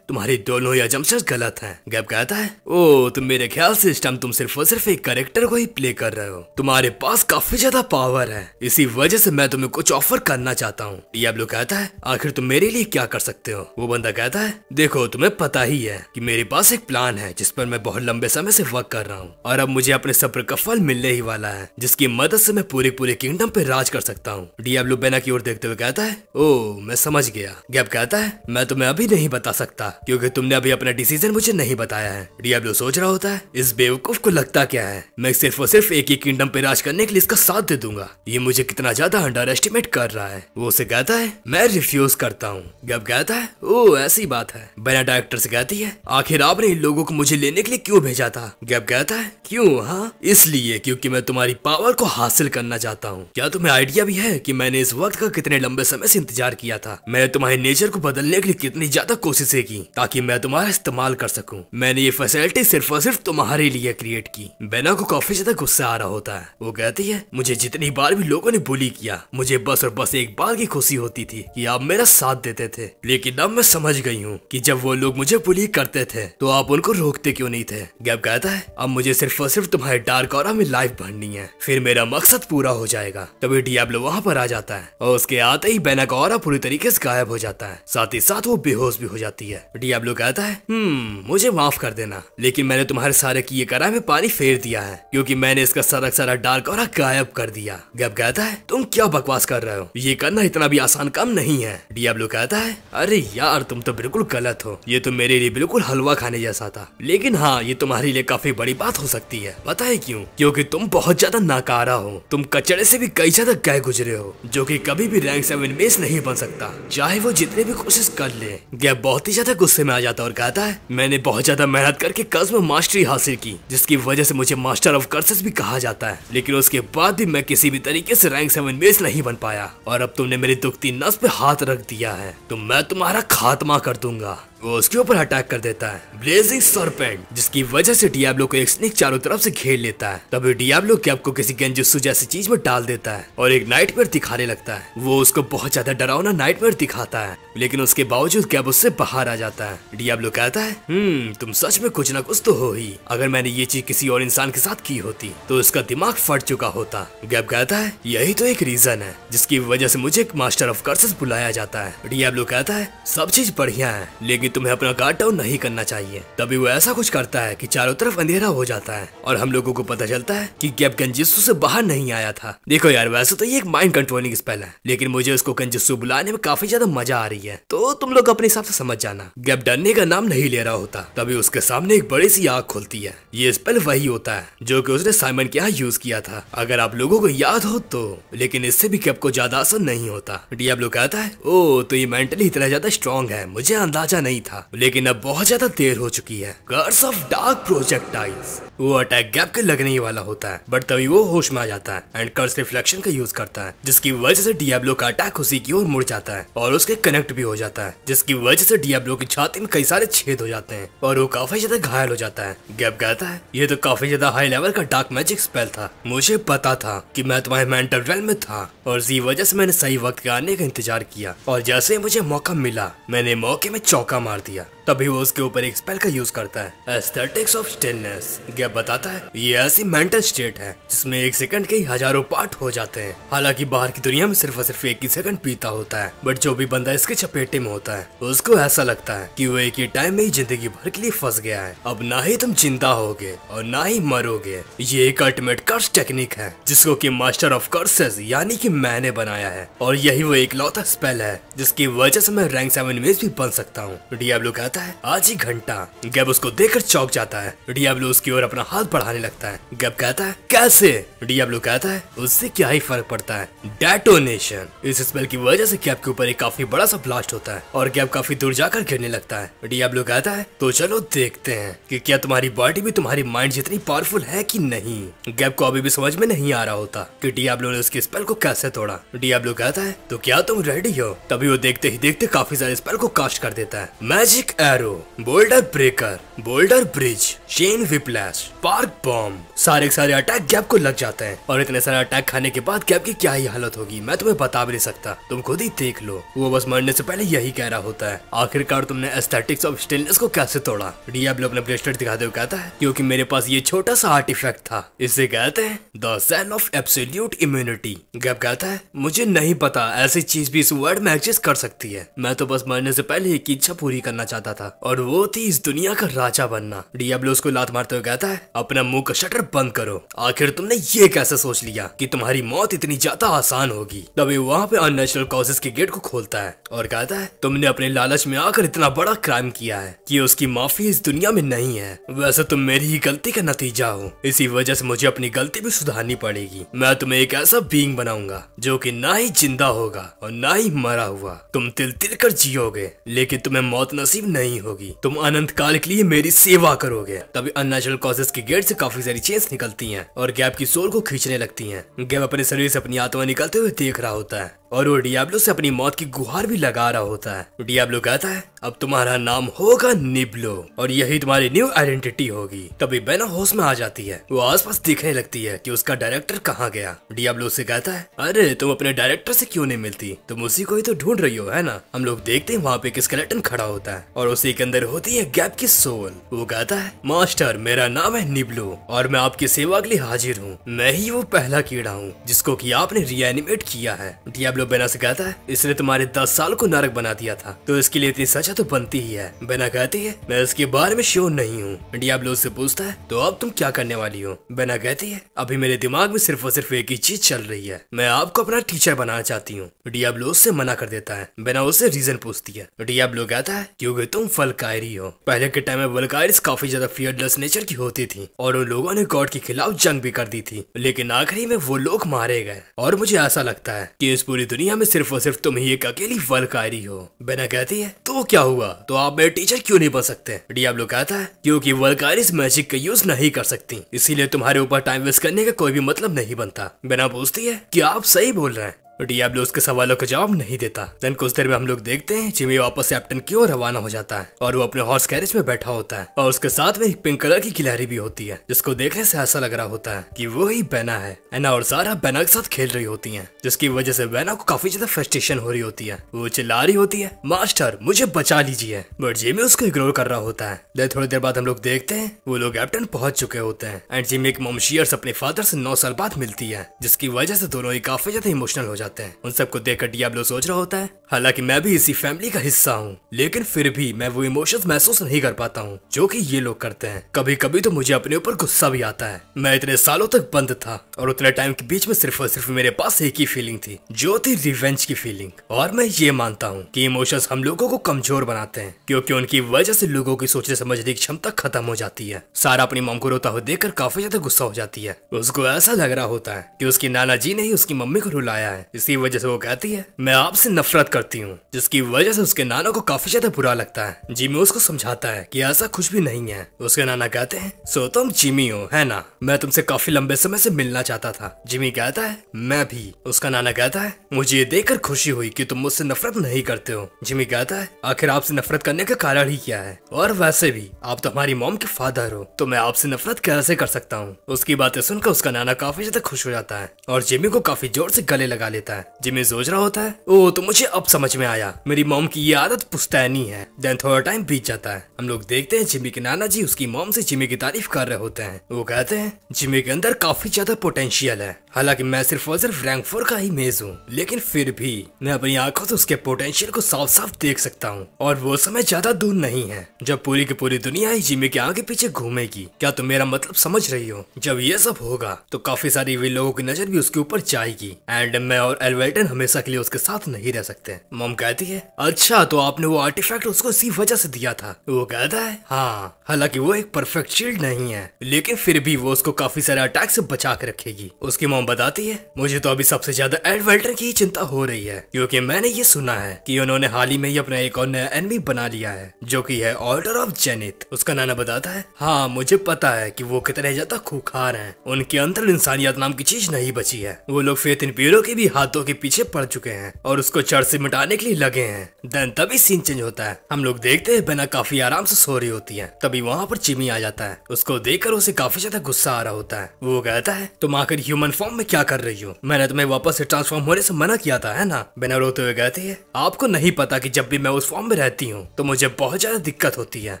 तुम्हारी दोनों या जमशेद गलत है गैब कहता है ओ तुम तो मेरे ख्याल से इस टाइम तुम सिर्फ और सिर्फ एक करेक्टर को ही प्ले कर रहे हो तुम्हारे पास काफी ज्यादा पावर है इसी वजह से मैं तुम्हें कुछ ऑफर करना चाहता हूँ डियाब्लो कहता है आखिर तुम मेरे लिए क्या कर सकते सकते हो वो बंदा कहता है देखो तुम्हें पता ही है कि मेरे पास एक प्लान है जिस पर मैं बहुत लंबे समय से वर्क कर रहा हूँ और अब मुझे अपने सब्र का फल मिलने ही वाला है जिसकी मदद से मैं पूरे पूरे किंगडम पे राज कर सकता हूँ डियाब्लो बेना की ओर देखते हुए कहता है ओ मैं समझ गया गैप कहता है मैं तुम्हें अभी नहीं बता सकता क्यूँकी तुमने अभी अपना डिसीजन मुझे नहीं बताया है डियाब्लो सोच रहा होता है इस बेवकूफ को लगता क्या है मैं सिर्फ और सिर्फ एक ही किंगडम पे राज करने के लिए इसका साथ दे दूंगा ये मुझे कितना ज्यादा अंडर एस्टिमेट कर रहा है वो उसे कहता है मैं रिफ्यूज करता हूँ गैप कहता जाता है ओ ऐसी बात है बना डायरेक्टर से कहती है आखिर आपने इन लोगों को मुझे लेने के लिए क्यों भेजा था गैप कहता है क्यों हाँ इसलिए क्योंकि मैं तुम्हारी पावर को हासिल करना चाहता हूँ क्या तुम्हें आइडिया भी है कि मैंने इस वक्त का कितने लंबे समय से इंतजार किया था मैंने तुम्हारे नेचर को बदलने के लिए कितनी ज्यादा कोशिशें की ताकि मैं तुम्हारा इस्तेमाल कर सकूँ मैंने ये फैसिलिटी सिर्फ और सिर्फ तुम्हारे लिए क्रिएट की बेना को काफी ज्यादा गुस्सा आ रहा होता है वो कहती है मुझे जितनी बार भी लोगों ने बुली किया मुझे बस और बस एक बार की खुशी होती थी कि आप मेरा साथ देते थे लेकिन अब मैं समझ गई हूँ कि जब वो लोग मुझे बुली करते थे तो आप उनको रोकते क्यों नहीं थे गैप कहता है अब मुझे सिर्फ और सिर्फ तुम्हारे डार्क और में लाइफ भरनी है फिर मेरा मकसद पूरा हो जाएगा तभी डियाब्लो वहाँ पर आ जाता है और उसके आते ही बैनक और पूरी तरीके ऐसी गायब हो जाता है साथ ही साथ वो बेहोश भी हो जाती है डियाब्लो कहता है हम्म, मुझे माफ कर देना लेकिन मैंने तुम्हारे सारे किए करा में पानी फेर दिया है क्यूँकी मैंने इसका सारा सारा डार्क और गायब कर दिया गब कहता है तुम क्या बकवास कर रहे हो ये करना इतना भी आसान काम नहीं है डियाब्लो कहता है अरे यार तुम तो बिल्कुल गलत हो ये तो मेरे लिए बिल्कुल हलवा खाने जैसा था लेकिन हाँ ये तुम्हारे लिए काफी बड़ी बात हो सकती है पता है क्यों क्योंकि तुम बहुत ज्यादा नाकारा हो तुम कचड़े से भी कई ज्यादा गए गुजरे हो जो कि कभी भी रैंक सेवन मेज नहीं बन सकता चाहे वो जितने भी कोशिश कर ले गए बहुत ही ज्यादा गुस्से में आ जाता और कहता है मैंने बहुत ज्यादा मेहनत करके कर्ज में मास्टरी हासिल की जिसकी वजह से मुझे मास्टर ऑफ कर्सेस भी कहा जाता है लेकिन उसके बाद भी मैं किसी भी तरीके से रैंक सेवन बेस नहीं बन पाया और अब तुमने मेरी दुखती नस पे हाथ रख दिया है तो मैं तुम्हारा खात्मा कर दूंगा वो उसके ऊपर अटैक कर देता है ब्लेजिंग सरपेंट जिसकी वजह से डियाब्लो को एक स्नेक चारों तरफ से घेर लेता है तभी डियाब्लो कैप को किसी गंजुस्सू जैसी चीज में डाल देता है और एक नाइटमेयर दिखाने लगता है वो उसको बहुत ज्यादा डरावना नाइटमेयर दिखाता है लेकिन उसके बावजूद कैब उससे बाहर आ जाता है डियाब्लो कहता है हम्म तुम सच में कुछ ना कुछ तो हो ही अगर मैंने ये चीज किसी और इंसान के साथ की होती तो उसका दिमाग फट चुका होता गैप कहता है यही तो एक रीजन है जिसकी वजह से मुझे मास्टर ऑफ कर्सेस बुलाया जाता है डियाब्लो कहता है सब चीज बढ़िया है लेकिन कि तुम्हें अपना गार्ड डाउन नहीं करना चाहिए तभी वो ऐसा कुछ करता है कि चारों तरफ अंधेरा हो जाता है और हम लोगों को पता चलता है कि गैप गंजिस्सू से बाहर नहीं आया था देखो यार वैसे तो ये एक माइंड कंट्रोलिंग स्पेल है लेकिन मुझे उसको गंजिस्सू बुलाने में काफी ज्यादा मजा आ रही है तो तुम लोग अपने हिसाब से समझ जाना गैप डरने का नाम नहीं ले रहा होता तभी उसके सामने एक बड़ी सी आग खुलती है ये स्पेल वही होता है जो की उसने साइमन के यहाँ यूज किया था अगर आप लोगों को याद हो तो लेकिन इससे भी गैप को ज्यादा असर नहीं होता डियाब्लो कहता है ओ तो ये मेंटली इतना ज्यादा स्ट्रॉन्ग है मुझे अंदाजा नहीं नहीं था लेकिन अब बहुत ज्यादा देर हो चुकी है गर्स ऑफ डार्क प्रोजेक्टाइल्स वो अटैक गैप के लगने ही वाला होता है बट तभी वो होश में आ जाता है एंड कर्स रिफ्लेक्शन का यूज करता है जिसकी वजह से डियाब्लो का अटैक उसी की ओर मुड़ जाता है और उसके कनेक्ट भी हो जाता है जिसकी वजह से डियाब्लो की छाती में कई सारे छेद हो जाते हैं और वो काफी ज्यादा घायल हो जाता है गैप कहता है ये तो काफी ज्यादा हाई लेवल का डार्क मैजिक स्पेल था मुझे पता था की मैं तुम्हारे मेंटल रेल में था और इसी वजह से मैंने सही वक्त के आने का इंतजार किया और जैसे मुझे मौका मिला मैंने मौके में चौका मार दिया तभी वो उसके ऊपर एक स्पेल का यूज करता है एस्थेटिक्स ऑफ स्टिलनेस यह बताता है ये ऐसी मेंटल स्टेट है जिसमें एक सेकंड के हजारों पार्ट हो जाते हैं हालांकि बाहर की दुनिया में सिर्फ और सिर्फ एक ही सेकंड पीता होता है बट जो भी बंदा इसके चपेटे में होता है उसको ऐसा लगता है की वो एक ही टाइम में ही जिंदगी भर के लिए फंस गया है अब ना ही तुम चिंता हो और ना ही मरोगे ये एक अल्टीमेट कर्स टेक्निक है जिसको की मास्टर ऑफ कर्सेज यानी की मैंने बनाया है और यही वो एक लौता स्पेल है जिसकी वजह से मैं रैंक सेवन में भी बन सकता हूँ डियाब्लो कहता लगता है आज ही घंटा गैब उसको देखकर चौक जाता है डियाब्लो उसकी ओर अपना हाथ बढ़ाने लगता है गैब कहता है कैसे डियाब्लो कहता है उससे क्या ही फर्क पड़ता है डेटोनेशन इस स्पेल की वजह से गैब के ऊपर एक काफी बड़ा सा ब्लास्ट होता है और गैब काफी दूर जाकर गिरने लगता है डियाब्लो कहता है तो चलो देखते हैं की क्या तुम्हारी बॉडी भी तुम्हारी माइंड जितनी पावरफुल है की नहीं गैब को अभी भी समझ में नहीं आ रहा होता की डियाब्लो ने उसके स्पेल को कैसे तोड़ा डियाब्लो कहता है तो क्या तुम रेडी हो तभी वो देखते ही देखते काफी सारे स्पेल को कास्ट कर देता है magic arrow boulder breaker boulder bridge chain whiplash park bomb सारे सारे अटैक गैप को लग जाते हैं और इतने सारे अटैक खाने के बाद गैप की क्या ही हालत होगी मैं तुम्हें बता भी नहीं सकता तुम खुद ही देख लो वो बस मरने से पहले यही कह रहा होता है आखिरकार तुमने एस्थेटिक्स ऑफ स्टिलनेस को कैसे तोड़ा डियाब्लो अपने ब्रेस्लेट दिखाते हुए कहता है क्योंकि मेरे पास ये छोटा सा इफेक्ट था इसे कहते हैं the cell of absolute immunity gap कहता है मुझे नहीं पता ऐसी चीज भी इस वर्ड में एग्जिस्ट कर सकती है मैं तो बस मरने से पहले एक इच्छा पूरी करना चाहता था और वो थी इस दुनिया का राजा बनना डियाब्लो उसको लात मारते हुए कहता है अपना मुंह का शटर बंद करो आखिर तुमने ये कैसे सोच लिया कि तुम्हारी मौत इतनी ज्यादा आसान होगी तभी वहाँ पे अननेचुरल कॉजेस के गेट को खोलता है और कहता है तुमने अपने लालच में आकर इतना बड़ा क्राइम किया है कि उसकी माफी इस दुनिया में नहीं है वैसे तुम मेरी ही गलती का नतीजा हो इसी वजह ऐसी मुझे अपनी गलती भी सुधारनी पड़ेगी मैं तुम्हें एक ऐसा बींग बनाऊंगा जो की ना ही जिंदा होगा और ना ही मरा हुआ तुम तिल तिल कर जियोगे लेकिन तुम्हें मौत नसीब नहीं नहीं होगी तुम अनंत काल के लिए मेरी सेवा करोगे तभी अनचुरल कॉजेस के गेट से काफी सारी चेंज निकलती हैं और गैप की सोल को खींचने लगती हैं। गैप अपने शरीर से अपनी आत्मा निकलते हुए देख रहा होता है और वो डियाब्लो से अपनी मौत की गुहार भी लगा रहा होता है डियाब्लो कहता है अब तुम्हारा नाम होगा निब्लो और यही तुम्हारी न्यू आइडेंटिटी होगी तभी बेना होश में आ जाती है वो आसपास दिखने लगती है कि उसका डायरेक्टर कहाँ गया डियाब्लो से कहता है अरे तुम अपने डायरेक्टर से क्यों नहीं मिलती तुम उसी को ही तो ढूंढ रही हो है ना हम लोग देखते हैं वहाँ पे एक स्केलेटन खड़ा होता है और उसी के अंदर होती है गैप की सोल वो गाता है मास्टर मेरा नाम है निबलू और मैं आपकी सेवा के लिए हाजिर हूँ मैं ही वो पहला कीड़ा हूँ जिसको की आपने रियानिमेट किया है डियाब्लो बेना से कहता है इसने तुम्हारे दस साल को नरक बना दिया था तो इसके लिए इतनी सजा तो बनती ही है बेना कहती है मैं इसके बारे में श्योर नहीं हूँ डियाब्लो उससे पूछता है तो अब तुम क्या करने वाली हो बेना कहती है अभी मेरे दिमाग में सिर्फ और सिर्फ एक ही चीज चल रही है मैं आपको अपना टीचर बनाना चाहती हूँ डियाब्लो उससे मना कर देता है बेना उससे रीजन पूछती है डियाब्लो कहता है क्योंकि तुम फलकारी हो पहले के टाइम में वलकारी काफी ज्यादा फियरलेस नेचर की होती थी और उन लोगों ने गॉड के खिलाफ जंग भी कर दी थी लेकिन आखिरी में वो लोग मारे गए और मुझे ऐसा लगता है की इस पूरी दुनिया में सिर्फ और सिर्फ तुम ही एक अकेली वलकारी हो बेना कहती है तो क्या हुआ तो आप मेरे टीचर क्यों नहीं बन सकते डियाब्लो कहता है क्योंकि वलकारी मैजिक का यूज नहीं कर सकती इसीलिए तुम्हारे ऊपर टाइम वेस्ट करने का कोई भी मतलब नहीं बनता बेना पूछती है की आप सही बोल रहे हैं डियाब्लो उसके सवालों का जवाब नहीं देता देन कुछ देर में हम लोग देखते हैं जिमी वापस एप्टन की ओर रवाना हो जाता है और वो अपने हॉर्स कैरेज में बैठा होता है और उसके साथ में एक पिंक कलर की खिलाड़ी भी होती है जिसको देखने से ऐसा लग रहा होता है की वो ही बैना है एना और सारा बैना के साथ खेल रही होती है जिसकी वजह से बैना को काफी ज्यादा फ्रस्ट्रेशन हो रही होती है वो चिल्ला रही होती है मास्टर मुझे बचा लीजिए बट जिमी उसको इग्नोर कर रहा होता है देन थोड़ी देर बाद हम लोग देखते हैं वो लोग एप्टन पहुंच चुके होते हैं एंड जिमी एक मोमशियर्स अपने फादर से नौ साल बाद मिलती है जिसकी वजह से दोनों ही काफी ज्यादा इमोशनल हो जाते जाते हैं उन सबको कर डियाब्लो सोच रहा होता है हालांकि मैं भी इसी फैमिली का हिस्सा हूँ लेकिन फिर भी मैं वो इमोशंस महसूस नहीं कर पाता हूँ जो कि ये लोग करते हैं कभी कभी तो मुझे अपने ऊपर गुस्सा भी आता है मैं इतने सालों तक बंद था और उतने टाइम के बीच में सिर्फ और सिर्फ मेरे पास एक ही फीलिंग थी जो थी रिवेंज की फीलिंग और मैं ये मानता हूँ की इमोशंस हम लोगों को कमजोर बनाते हैं क्योंकि उनकी वजह से लोगों की सोचने समझने की क्षमता खत्म हो जाती है सारा अपनी मम को रोता हुआ देखकर काफी ज्यादा गुस्सा हो जाती है उसको ऐसा लग रहा होता है की उसकी नाना जी ने ही उसकी मम्मी को रुलाया है इसी वजह से वो कहती है मैं आपसे नफरत करती हूँ जिसकी वजह से उसके नाना को काफी ज्यादा बुरा लगता है जिमी उसको समझाता है कि ऐसा कुछ भी नहीं है उसके नाना कहते हैं सो तुम जिमी हो है ना मैं तुमसे काफी लंबे समय से मिलना चाहता था जिमी कहता है मैं भी उसका नाना कहता है मुझे ये देखकर खुशी हुई की तुम मुझसे नफरत नहीं करते हो जिमी कहता है आखिर आपसे नफरत करने का कारण ही क्या है और वैसे भी आप तो हमारी मोम के फादर हो तो मैं आपसे नफरत कैसे कर सकता हूँ उसकी बातें सुनकर उसका नाना काफी ज्यादा खुश हो जाता है और जिमी को काफी जोर से गले लगा लेता देता है जिमी सोच रहा होता है ओ तो मुझे अब समझ में आया मेरी मोम की ये आदत पुस्तैनी है देन थोड़ा टाइम बीत जाता है हम लोग देखते हैं जिमी के नाना जी उसकी मोम से जिमी की तारीफ कर रहे होते हैं वो कहते हैं जिमी के अंदर काफी ज्यादा पोटेंशियल है हालांकि मैं सिर्फ और सिर्फ रैंक फोर का ही मेज हूँ लेकिन फिर भी मैं अपनी आंखों से उसके पोटेंशियल को साफ साफ देख सकता हूँ और वो समय ज्यादा दूर नहीं है जब पूरी की पूरी दुनिया ही जिमी के आगे पीछे घूमेगी क्या तुम मेरा मतलब समझ रही हो जब ये सब होगा तो काफी सारी वे लोगों की नजर भी उसके ऊपर जाएगी एंड मैं और और एलवेल्टन हमेशा के लिए उसके साथ नहीं रह सकते मोम कहती है अच्छा तो आपने वो आर्टिफैक्ट उसको इसी वजह से दिया था वो कहता है हाँ हालांकि वो एक परफेक्ट शील्ड नहीं है लेकिन फिर भी वो उसको काफी सारे अटैक से बचा के रखेगी उसकी मोम बताती है मुझे तो अभी सबसे ज्यादा एडवेल्टर की ही चिंता हो रही है क्योंकि मैंने ये सुना है कि उन्होंने हाल ही में ही अपना एक और नया एनमी बना लिया है जो कि है ऑर्डर ऑफ जेनित उसका नाना बताता है हाँ मुझे पता है की वो कितने ज्यादा खूखार है उनके अंदर इंसानियत नाम की चीज नहीं बची है वो लोग फेत इन पीरों के भी हाथ बातों के पीछे पड़ चुके हैं और उसको चढ़ से मिटाने के लिए लगे हैं देन तभी सीन चेंज होता है हम लोग देखते हैं बेना काफी आराम से सो रही होती है तभी वहाँ पर चिमी आ जाता है उसको देखकर उसे काफी ज्यादा गुस्सा आ रहा होता है वो कहता है तुम आकर ह्यूमन फॉर्म में क्या कर रही हो मैंने तुम्हें वापस से ट्रांसफॉर्म होने से मना किया था है ना बेना रोते हुए कहती है आपको नहीं पता की जब भी मैं उस फॉर्म में रहती हूँ तो मुझे बहुत ज्यादा दिक्कत होती है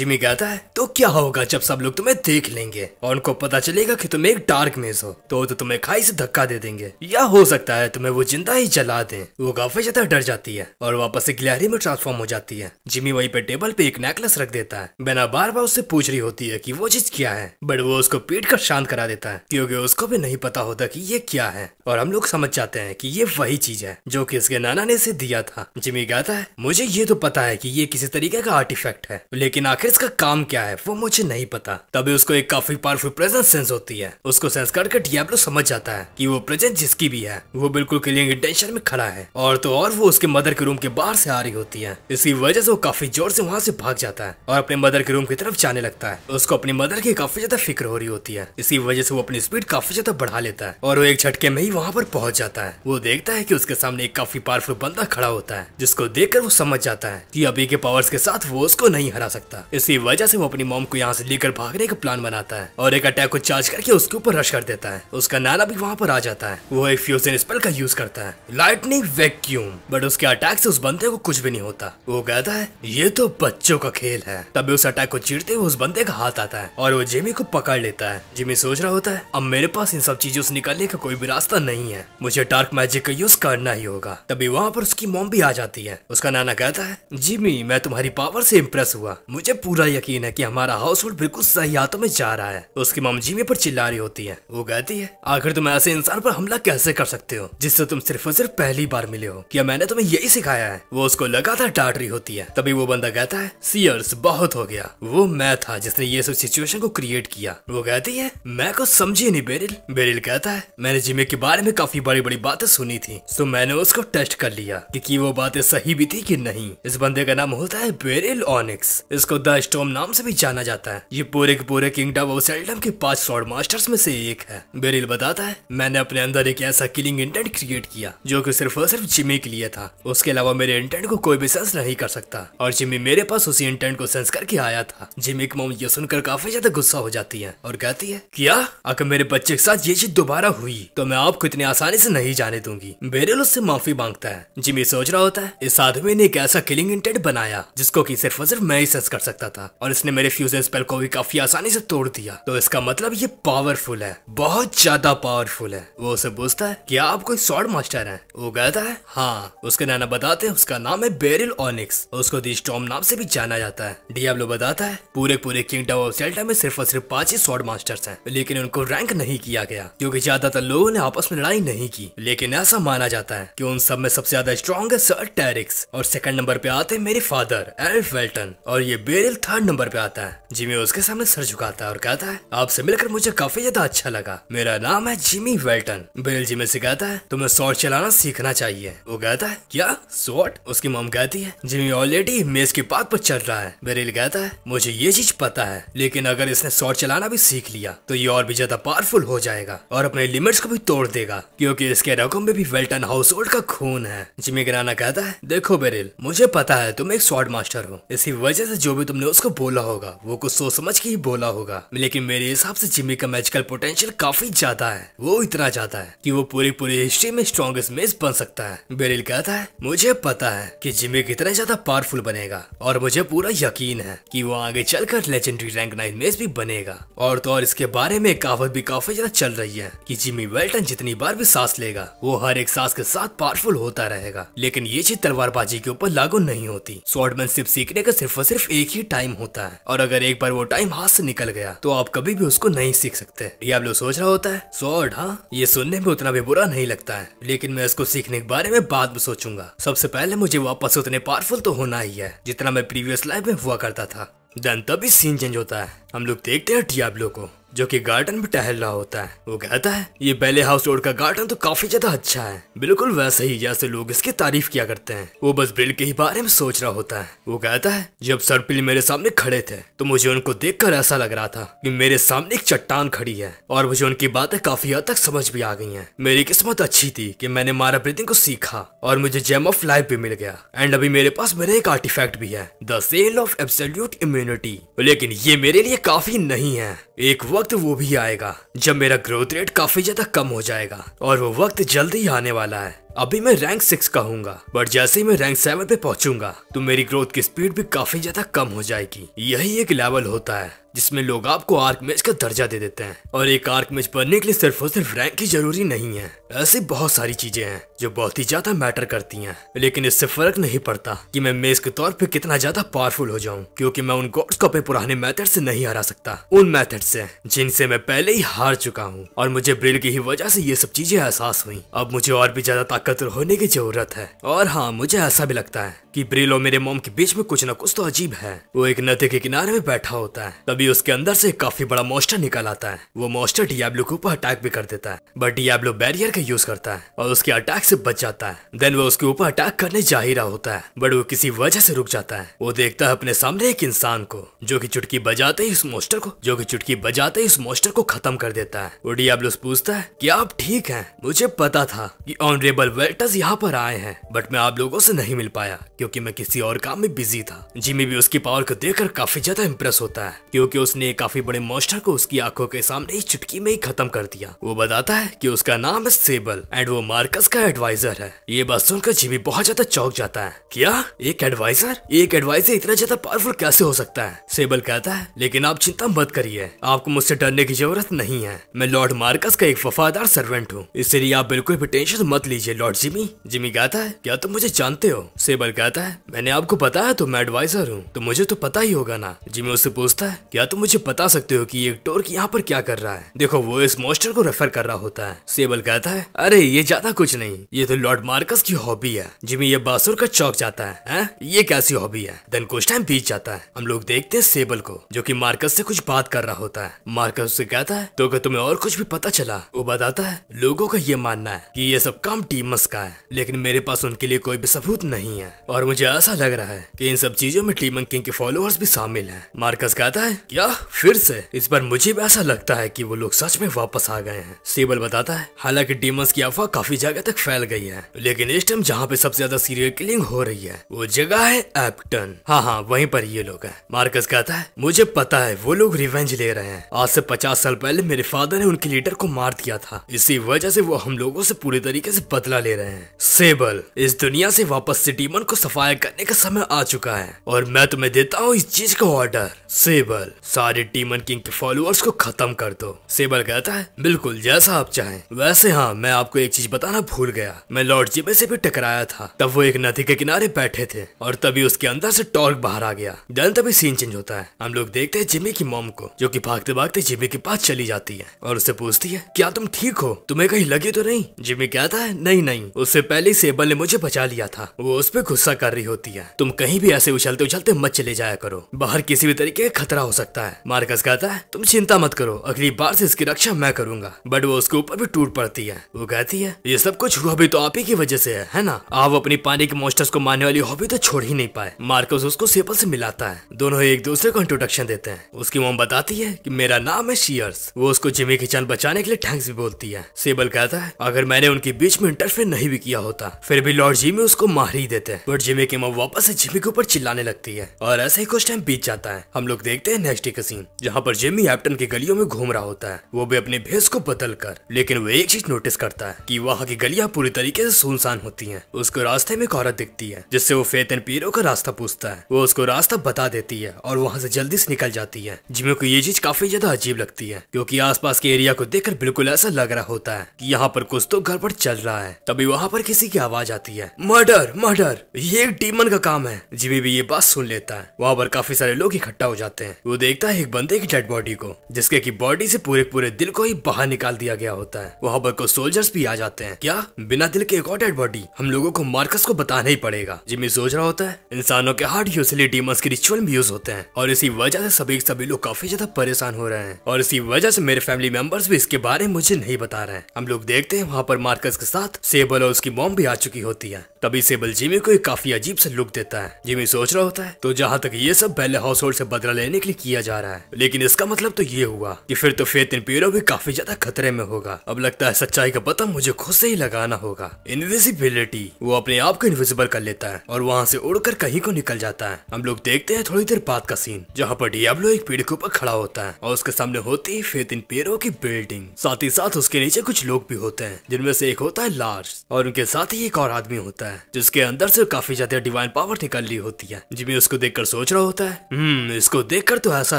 जिमी कहता है तो क्या होगा जब सब लोग तुम्हें देख लेंगे और उनको पता चलेगा की तुम एक डार्क मेज हो तो, तो तुम्हें खाई से धक्का दे देंगे या हो सकता है तुम्हें वो जिंदा ही जला दें वो काफी ज्यादा तो डर जाती है और वापस एक गिलहरी में ट्रांसफॉर्म हो जाती है जिमी वहीं पे टेबल पे एक नेकलेस रख देता है बेना बार बार उससे पूछ रही होती है कि वो चीज क्या है बट वो उसको पीट कर शांत करा देता है क्योंकि उसको भी नहीं पता होता कि ये क्या है और हम लोग समझ जाते हैं कि ये वही चीज है जो कि इसके नाना ने इसे दिया था जिमी गाता है मुझे ये तो पता है कि ये किसी तरीके का आर्टिफैक्ट है लेकिन आखिर इसका काम क्या है वो मुझे नहीं पता तभी उसको एक काफी पावरफुल प्रेजेंस सेंस होती है उसको सेंस करके डियाब्लो समझ जाता है कि वो प्रेजेंस जिसकी भी है वो बिल्कुल के लिए टेंशन में खड़ा है और तो और वो उसके मदर के रूम के बाहर से आ रही होती है इसकी वजह से वो काफी जोर से वहाँ से भाग जाता है और अपने मदर के रूम की तरफ जाने लगता है उसको अपनी मदर की काफी ज्यादा फिक्र हो रही होती है इसी वजह से वो अपनी स्पीड काफी ज्यादा बढ़ा लेता है और वो एक झटके में ही वहाँ पर पहुंच जाता है वो देखता है की उसके सामने एक काफी पावरफुल बंदा खड़ा होता है जिसको देख वो समझ जाता है की अभी के पावर्स के साथ वो उसको नहीं हरा सकता इसी वजह से वो अपनी मोम को यहाँ से लेकर भागने का प्लान बनाता है और एक अटैक को चार्ज करके उसके ऊपर रश कर देता है उसका नाना भी वहाँ पर आ जाता है वो एक फ्यूजन स्पेल का यूज यूज करता है लाइटनिंग वैक्यूम बट उसके अटैक से उस बंदे को कुछ भी नहीं होता वो कहता है ये तो बच्चों का खेल है तभी उस अटैक को चीरते हुए उस बंदे का हाथ आता है और वो जिमी को पकड़ लेता है जिमी सोच रहा होता है अब मेरे पास इन सब चीजों से निकलने का कोई भी रास्ता नहीं है मुझे डार्क मैजिक का यूज करना ही होगा तभी वहाँ पर उसकी मोम भी आ जाती है उसका नाना कहता है जिमी मैं तुम्हारी पावर से इम्प्रेस हुआ मुझे पूरा यकीन है की हमारा हाउस होल्ड बिल्कुल सही हाथों में जा रहा है उसकी मोम जिमी पर चिल्ला रही होती है वो कहती है आखिर तुम ऐसे इंसान पर हमला कैसे कर सकते हो जिस जिससे तुम सिर्फ और सिर्फ पहली बार मिले हो क्या मैंने तुम्हें यही सिखाया है वो उसको लगातार डांट रही होती है तभी वो बंदा कहता है सीयर्स बहुत हो गया वो मैं था जिसने ये सब सिचुएशन को क्रिएट किया वो कहती है मैं कुछ समझी नहीं बेरिल बेरिल कहता है मैंने जिमे के बारे में काफी बड़ी बड़ी बातें सुनी थी तो मैंने उसको टेस्ट कर लिया की वो बातें सही भी थी की नहीं इस बंदे का नाम होता है बेरिल ऑनिक्स इसको द स्टोम नाम से भी जाना जाता है ये पूरे के पूरे किंगडम ऑफ सेल्डम के पांच स्वॉर्ड मास्टर्स में से एक है बेरिल बताता है मैंने अपने अंदर एक ऐसा किलिंग इंटेंट इन्वेस्टिगेट किया जो कि सिर्फ और सिर्फ जिमी के लिए था उसके अलावा मेरे इंटेंट को कोई भी सेंस नहीं कर सकता और जिमी मेरे पास उसी इंटेंट को सेंस करके आया था जिमी की मोम ये सुनकर काफी ज्यादा गुस्सा हो जाती है और कहती है क्या अगर मेरे बच्चे के साथ ये चीज दोबारा हुई तो मैं आपको इतनी आसानी से नहीं जाने दूंगी बेरेल उससे माफी मांगता है जिमी सोच रहा होता है इस आदमी ने एक ऐसा किलिंग इंटेंट बनाया जिसको की सिर्फ और सिर्फ मैं ही सेंस कर सकता था और इसने मेरे फ्यूजन स्पेल को भी काफी आसानी से तोड़ दिया तो इसका मतलब ये पावरफुल है बहुत ज्यादा पावरफुल है वो उसे पूछता है क्या आप कोई स्वॉर्ड मास्टर है वो कहता है हाँ उसके नाना बताते हैं उसका नाम है बेरिल ऑनिक्स उसको दी स्टॉम नाम से भी जाना जाता है डियाब्लो बताता है पूरे पूरे किंगडम ऑफ सेल्टा में सिर्फ और सिर्फ पांच ही स्वॉर्ड मास्टर है लेकिन उनको रैंक नहीं किया गया क्यूँकी ज्यादातर लोगों ने आपस में लड़ाई नहीं की लेकिन ऐसा माना जाता है की उन सब में सबसे ज्यादा स्ट्रॉन्ग है सर टेरिक्स और सेकंड नंबर पे आते हैं मेरे फादर एल्फ वेल्टन और ये बेरिल थर्ड नंबर पे आता है जिमी उसके सामने सर झुकाता है और कहता है आपसे मिलकर मुझे काफी ज्यादा अच्छा लगा मेरा नाम है जिमी वेल्टन बेरिल जिमी से कहता है तुम्हें तुम्हें शॉर्ट चलाना सीखना चाहिए वो कहता है क्या शॉर्ट उसकी मोम कहती है जिमी ऑलरेडी मेज के पात पर चल रहा है बेरिल कहता है मुझे ये चीज पता है लेकिन अगर इसने शॉर्ट चलाना भी सीख लिया तो ये और भी ज्यादा पावरफुल हो जाएगा और अपने लिमिट्स को भी तोड़ देगा क्योंकि इसके रकम में भी वेल्टन हाउस होल्ड का खून है जिमी गिराना कहता है देखो बेरिल मुझे पता है तुम एक शॉर्ट मास्टर हो इसी वजह से जो भी तुमने उसको बोला होगा वो कुछ सोच समझ के ही बोला होगा लेकिन मेरे हिसाब से जिमी का मेजिकल पोटेंशियल काफी ज्यादा है वो इतना ज्यादा है की वो पूरी पूरी हिस्ट्री में स्ट्रॉन्गेस्ट मेज बन सकता है बेरिल कहता है मुझे पता है कि जिमी कितना ज्यादा पावरफुल बनेगा और मुझे पूरा यकीन है कि वो आगे चलकर लेजेंडरी रैंक नाइन मेज भी बनेगा और तो और इसके बारे में कहावत भी काफी ज्यादा चल रही है की जिमी वेल्टन जितनी बार भी सांस लेगा वो हर एक सांस के साथ पावरफुल होता रहेगा लेकिन ये चीज तलवारबाजी के ऊपर लागू नहीं होती स्वॉर्डमैनशिप सीखने का सिर्फ और सिर्फ एक ही टाइम होता है और अगर एक बार वो टाइम हाथ से निकल गया तो आप कभी भी उसको नहीं सीख सकते लोग सोच रहा होता है स्वॉर्ड हाँ ये सुनने में उतना भी बुरा नहीं लगता है है लेकिन मैं इसको सीखने के बारे में बाद में सोचूंगा सबसे पहले मुझे वापस उतने पावरफुल तो होना ही है जितना मैं प्रीवियस लाइफ में हुआ करता था देन तभी सीन चेंज होता है हम लोग देखते हैं डियाब्लो को जो कि गार्डन में टहल रहा होता है वो कहता है ये बेले हाउस रोड का गार्डन तो काफी ज्यादा अच्छा है बिल्कुल वैसे ही जैसे लोग इसकी तारीफ किया करते हैं वो बस बिल के ही बारे में सोच रहा होता है वो कहता है जब सरपिल मेरे सामने खड़े थे तो मुझे उनको देख ऐसा लग रहा था की मेरे सामने एक चट्टान खड़ी है और मुझे उनकी बातें काफी हद तक समझ भी आ गई है मेरी किस्मत अच्छी थी की मैंने मारा ब्रीथिंग को सीखा और मुझे जेम ऑफ लाइफ भी मिल गया एंड अभी मेरे पास मेरा एक आर्टिफैक्ट भी है the cell of absolute immunity लेकिन ये मेरे लिए काफी नहीं है एक वक्त वो भी आएगा जब मेरा ग्रोथ रेट काफी ज्यादा कम हो जाएगा और वो वक्त जल्दी ही आने वाला है अभी मैं रैंक सिक्स का हूँ बट जैसे ही मैं रैंक सेवन पे पहुंचूंगा तो मेरी ग्रोथ की स्पीड भी काफी ज्यादा कम हो जाएगी यही एक लेवल होता है जिसमें लोग आपको आर्क मेज का दर्जा दे देते हैं और एक आर्क मेज बनने के लिए सिर्फ और सिर्फ रैंक की जरूरी नहीं है ऐसी बहुत सारी चीजें हैं जो बहुत ही ज्यादा मैटर करती हैं लेकिन इससे फर्क नहीं पड़ता कि मैं मेज के तौर पे कितना ज्यादा पावरफुल हो जाऊं क्योंकि मैं उन गॉड्स को अपने पुराने मेथड से नहीं हरा सकता उन मेथड से जिनसे मैं पहले ही हार चुका हूँ और मुझे ब्रिल की ही वजह से ये सब चीजें एहसास हुई अब मुझे और भी ज्यादा ताकत ताकतवर होने की जरूरत है और हाँ मुझे ऐसा भी लगता है कि ब्रिल और मेरे मोम के बीच में कुछ ना कुछ तो अजीब है वो एक नदी के किनारे में बैठा होता है तभी उसके अंदर से काफी बड़ा मोस्टर निकल आता है वो मोस्टर डियाब्लो के ऊपर अटैक भी कर देता है बट डियाब्लो बैरियर का यूज करता है और उसके अटैक से बच जाता है देन वो उसके ऊपर अटैक करने जा ही रहा होता है बट वो किसी वजह से रुक जाता है वो देखता है अपने सामने एक इंसान को जो की चुटकी बजाते ही उस मोस्टर को जो की चुटकी बजाते ही उस मोस्टर को खत्म कर देता है वो डियाब्लो पूछता है की आप ठीक है मुझे पता था की ऑनरेबल वेल्टर्स यहाँ पर आए हैं बट मैं आप लोगों से नहीं मिल पाया क्योंकि मैं किसी और काम में बिजी था जिमी भी उसकी पावर को देखकर काफी ज्यादा इम्प्रेस होता है क्योंकि उसने काफी बड़े मोस्टर को उसकी आंखों के सामने ही चुटकी में ही खत्म कर दिया वो बताता है कि उसका नाम है सेबल एंड वो मार्कस का एडवाइजर है ये बात सुनकर जिमी बहुत ज्यादा चौक जाता है क्या एक एडवाइजर एक एडवाइजर इतना ज्यादा पावरफुल कैसे हो सकता है सेबल कहता है लेकिन आप चिंता मत करिए आपको मुझसे डरने की जरूरत नहीं है मैं लॉर्ड मार्कस का एक वफादार सर्वेंट हूँ इसलिए आप बिल्कुल भी टेंशन मत लीजिए लॉर्ड जिमी जिमी कहता है क्या तुम मुझे जानते हो सेबल कहता कहता है मैंने आपको बताया तो मैं एडवाइजर हूँ तो मुझे तो पता ही होगा ना जिमी उससे पूछता है क्या तुम मुझे बता सकते हो कि ये टोर्क यहाँ पर क्या कर रहा है देखो वो इस मोस्टर को रेफर कर रहा होता है सेबल कहता है अरे ये ज्यादा कुछ नहीं ये तो लॉर्ड मार्कस की हॉबी है जिमी ये बासुर का चौक जाता है, है? ये कैसी हॉबी है देन कुछ टाइम बीच जाता है हम लोग देखते हैं सेबल को जो की मार्कस से कुछ बात कर रहा होता है मार्कस उससे कहता है तो अगर तुम्हें और कुछ भी पता चला वो बताता है लोगों का ये मानना है की ये सब काम टीमस का है लेकिन मेरे पास उनके लिए कोई भी सबूत नहीं है और मुझे ऐसा लग रहा है कि इन सब चीजों में टीमन किंग के फॉलोअर्स भी शामिल हैं। मार्कस कहता है क्या फिर से इस पर मुझे भी ऐसा लगता है कि वो लोग सच में वापस आ गए हैं सेबल बताता है हालांकि डीमंस की अफवाह काफी जगह तक फैल गई है लेकिन इस टाइम जहाँ पे सबसे ज्यादा सीरियल किलिंग हो रही है वो जगह है एप्टन हाँ हाँ वही पर ये लोग है मार्कस कहता है मुझे पता है वो लोग रिवेंज ले रहे हैं आज से पचास साल पहले मेरे फादर ने उनके लीडर को मार दिया था इसी वजह से वो हम लोगों से पूरे तरीके से बदला ले रहे हैं सेबल इस दुनिया से वापस से डीमन को सफाई करने का समय आ चुका है और मैं तुम्हें देता हूँ इस चीज का ऑर्डर सेबल सारे टीमन किंग के फॉलोअर्स को खत्म कर दो सेबल कहता है बिल्कुल जैसा आप चाहें वैसे हाँ मैं आपको एक चीज बताना भूल गया मैं लॉर्ड जिबे से भी टकराया था तब वो एक नदी के किनारे बैठे थे और तभी उसके अंदर से टॉर्क बाहर आ गया डन तभी सीन चेंज होता है हम लोग देखते हैं जिमी की मोम को जो की भागते भागते जिमी के पास चली जाती है और उसे पूछती है क्या तुम ठीक हो तुम्हें कहीं लगे तो नहीं जिमी कहता है नहीं नहीं उससे पहले सेबल ने मुझे बचा लिया था वो उस पर गुस्सा कर रही होती है तुम कहीं भी ऐसे उछलते उछलते मत चले जाया करो बाहर किसी भी तरीके का खतरा हो सकता है मार्कस कहता है तुम चिंता मत करो अगली बार से इसकी रक्षा मैं करूंगा बट वो उसके ऊपर भी टूट पड़ती है वो कहती है ये सब कुछ हुआ भी तो आप ही की वजह से है, है ना आप अपनी पानी के मोस्टर्स को मारने वाली हॉबी तो छोड़ ही नहीं पाए मार्कस उसको सेपल से मिलाता है दोनों एक दूसरे को इंट्रोडक्शन देते हैं उसकी मोम बताती है की मेरा नाम है शियर्स वो उसको जिमी की चंद बचाने के लिए थैंक्स भी बोलती है सेबल कहता है अगर मैंने उनके बीच में इंटरफेयर नहीं भी किया होता फिर भी लॉर्ड जिमी उसको मार ही देते हैं बट जिमी की माँ वापस से जिमी के ऊपर चिल्लाने लगती है और ऐसे ही कुछ टाइम बीत जाता है हम लोग देखते हैं नेक्स्ट का सीन जहाँ पर जिमी एप्टन की गलियों में घूम रहा होता है वो भी अपने भेस को बदल कर लेकिन वो एक चीज नोटिस करता है की वहाँ की गलियाँ पूरी तरीके ऐसी सुनसान होती है उसको रास्ते में एक औरत दिखती है जिससे वो फेतन पीरों का रास्ता पूछता है वो उसको रास्ता बता देती है और वहाँ से जल्दी से निकल जाती है जिमी को ये चीज काफी ज्यादा अजीब लगती है आस पास के एरिया को देख बिल्कुल ऐसा लग रहा होता है की यहाँ पर कुछ तो गड़बड़ चल रहा है तभी वहाँ पर किसी की आवाज आती है मर्डर मर्डर ये ये एक टीम का काम है जिमी भी ये बात सुन लेता है वहाँ पर काफी सारे लोग इकट्ठा हो जाते हैं वो देखता है एक बंदे की डेड बॉडी को जिसके की बॉडी से पूरे पूरे दिल को ही बाहर निकाल दिया गया होता है वहाँ पर कुछ सोल्जर्स भी आ जाते हैं क्या बिना दिल के एक और डेड बॉडी हम लोगो को मार्कस को बताना ही पड़ेगा जिमी सोच रहा होता है इंसानों के हार्ट यूज डीमंस के रिचुअल भी यूज होते हैं और इसी वजह से सभी सभी लोग काफी ज्यादा परेशान हो रहे हैं और इसी वजह से मेरे फैमिली मेंबर्स भी इसके बारे में मुझे नहीं बता रहे हैं हम लोग देखते हैं वहाँ पर मार्कस के साथ सेबल और उसकी मॉम भी आ चुकी होती है तभी सेबल जिमी को काफी काफी अजीब सा लुक देता है जिम्मे सोच रहा होता है तो जहाँ तक ये सब पहले हाउस होल्ड ऐसी बदला लेने के लिए किया जा रहा है लेकिन इसका मतलब तो ये हुआ की फिर तो फेत इन पीरो भी काफी ज्यादा खतरे में होगा अब लगता है सच्चाई का पता मुझे खुद से ही लगाना होगा इनविजिबिलिटी वो अपने आप को इनविजिबल कर लेता है और वहाँ ऐसी उड़ कहीं को निकल जाता है हम लोग देखते हैं थोड़ी देर बाद का सीन जहाँ पर डियाब्लो एक पेड़ के ऊपर खड़ा होता है और उसके सामने होती है फेत इन पेड़ों की बिल्डिंग साथ ही साथ उसके नीचे कुछ लोग भी होते हैं जिनमें से एक होता है लार्ज और उनके साथ ही एक और आदमी होता है जिसके अंदर से काफी ज्यादा डिवाइन पावर निकल होती है जिम्मे उसको देखकर सोच रहा होता है हम्म, इसको देखकर तो ऐसा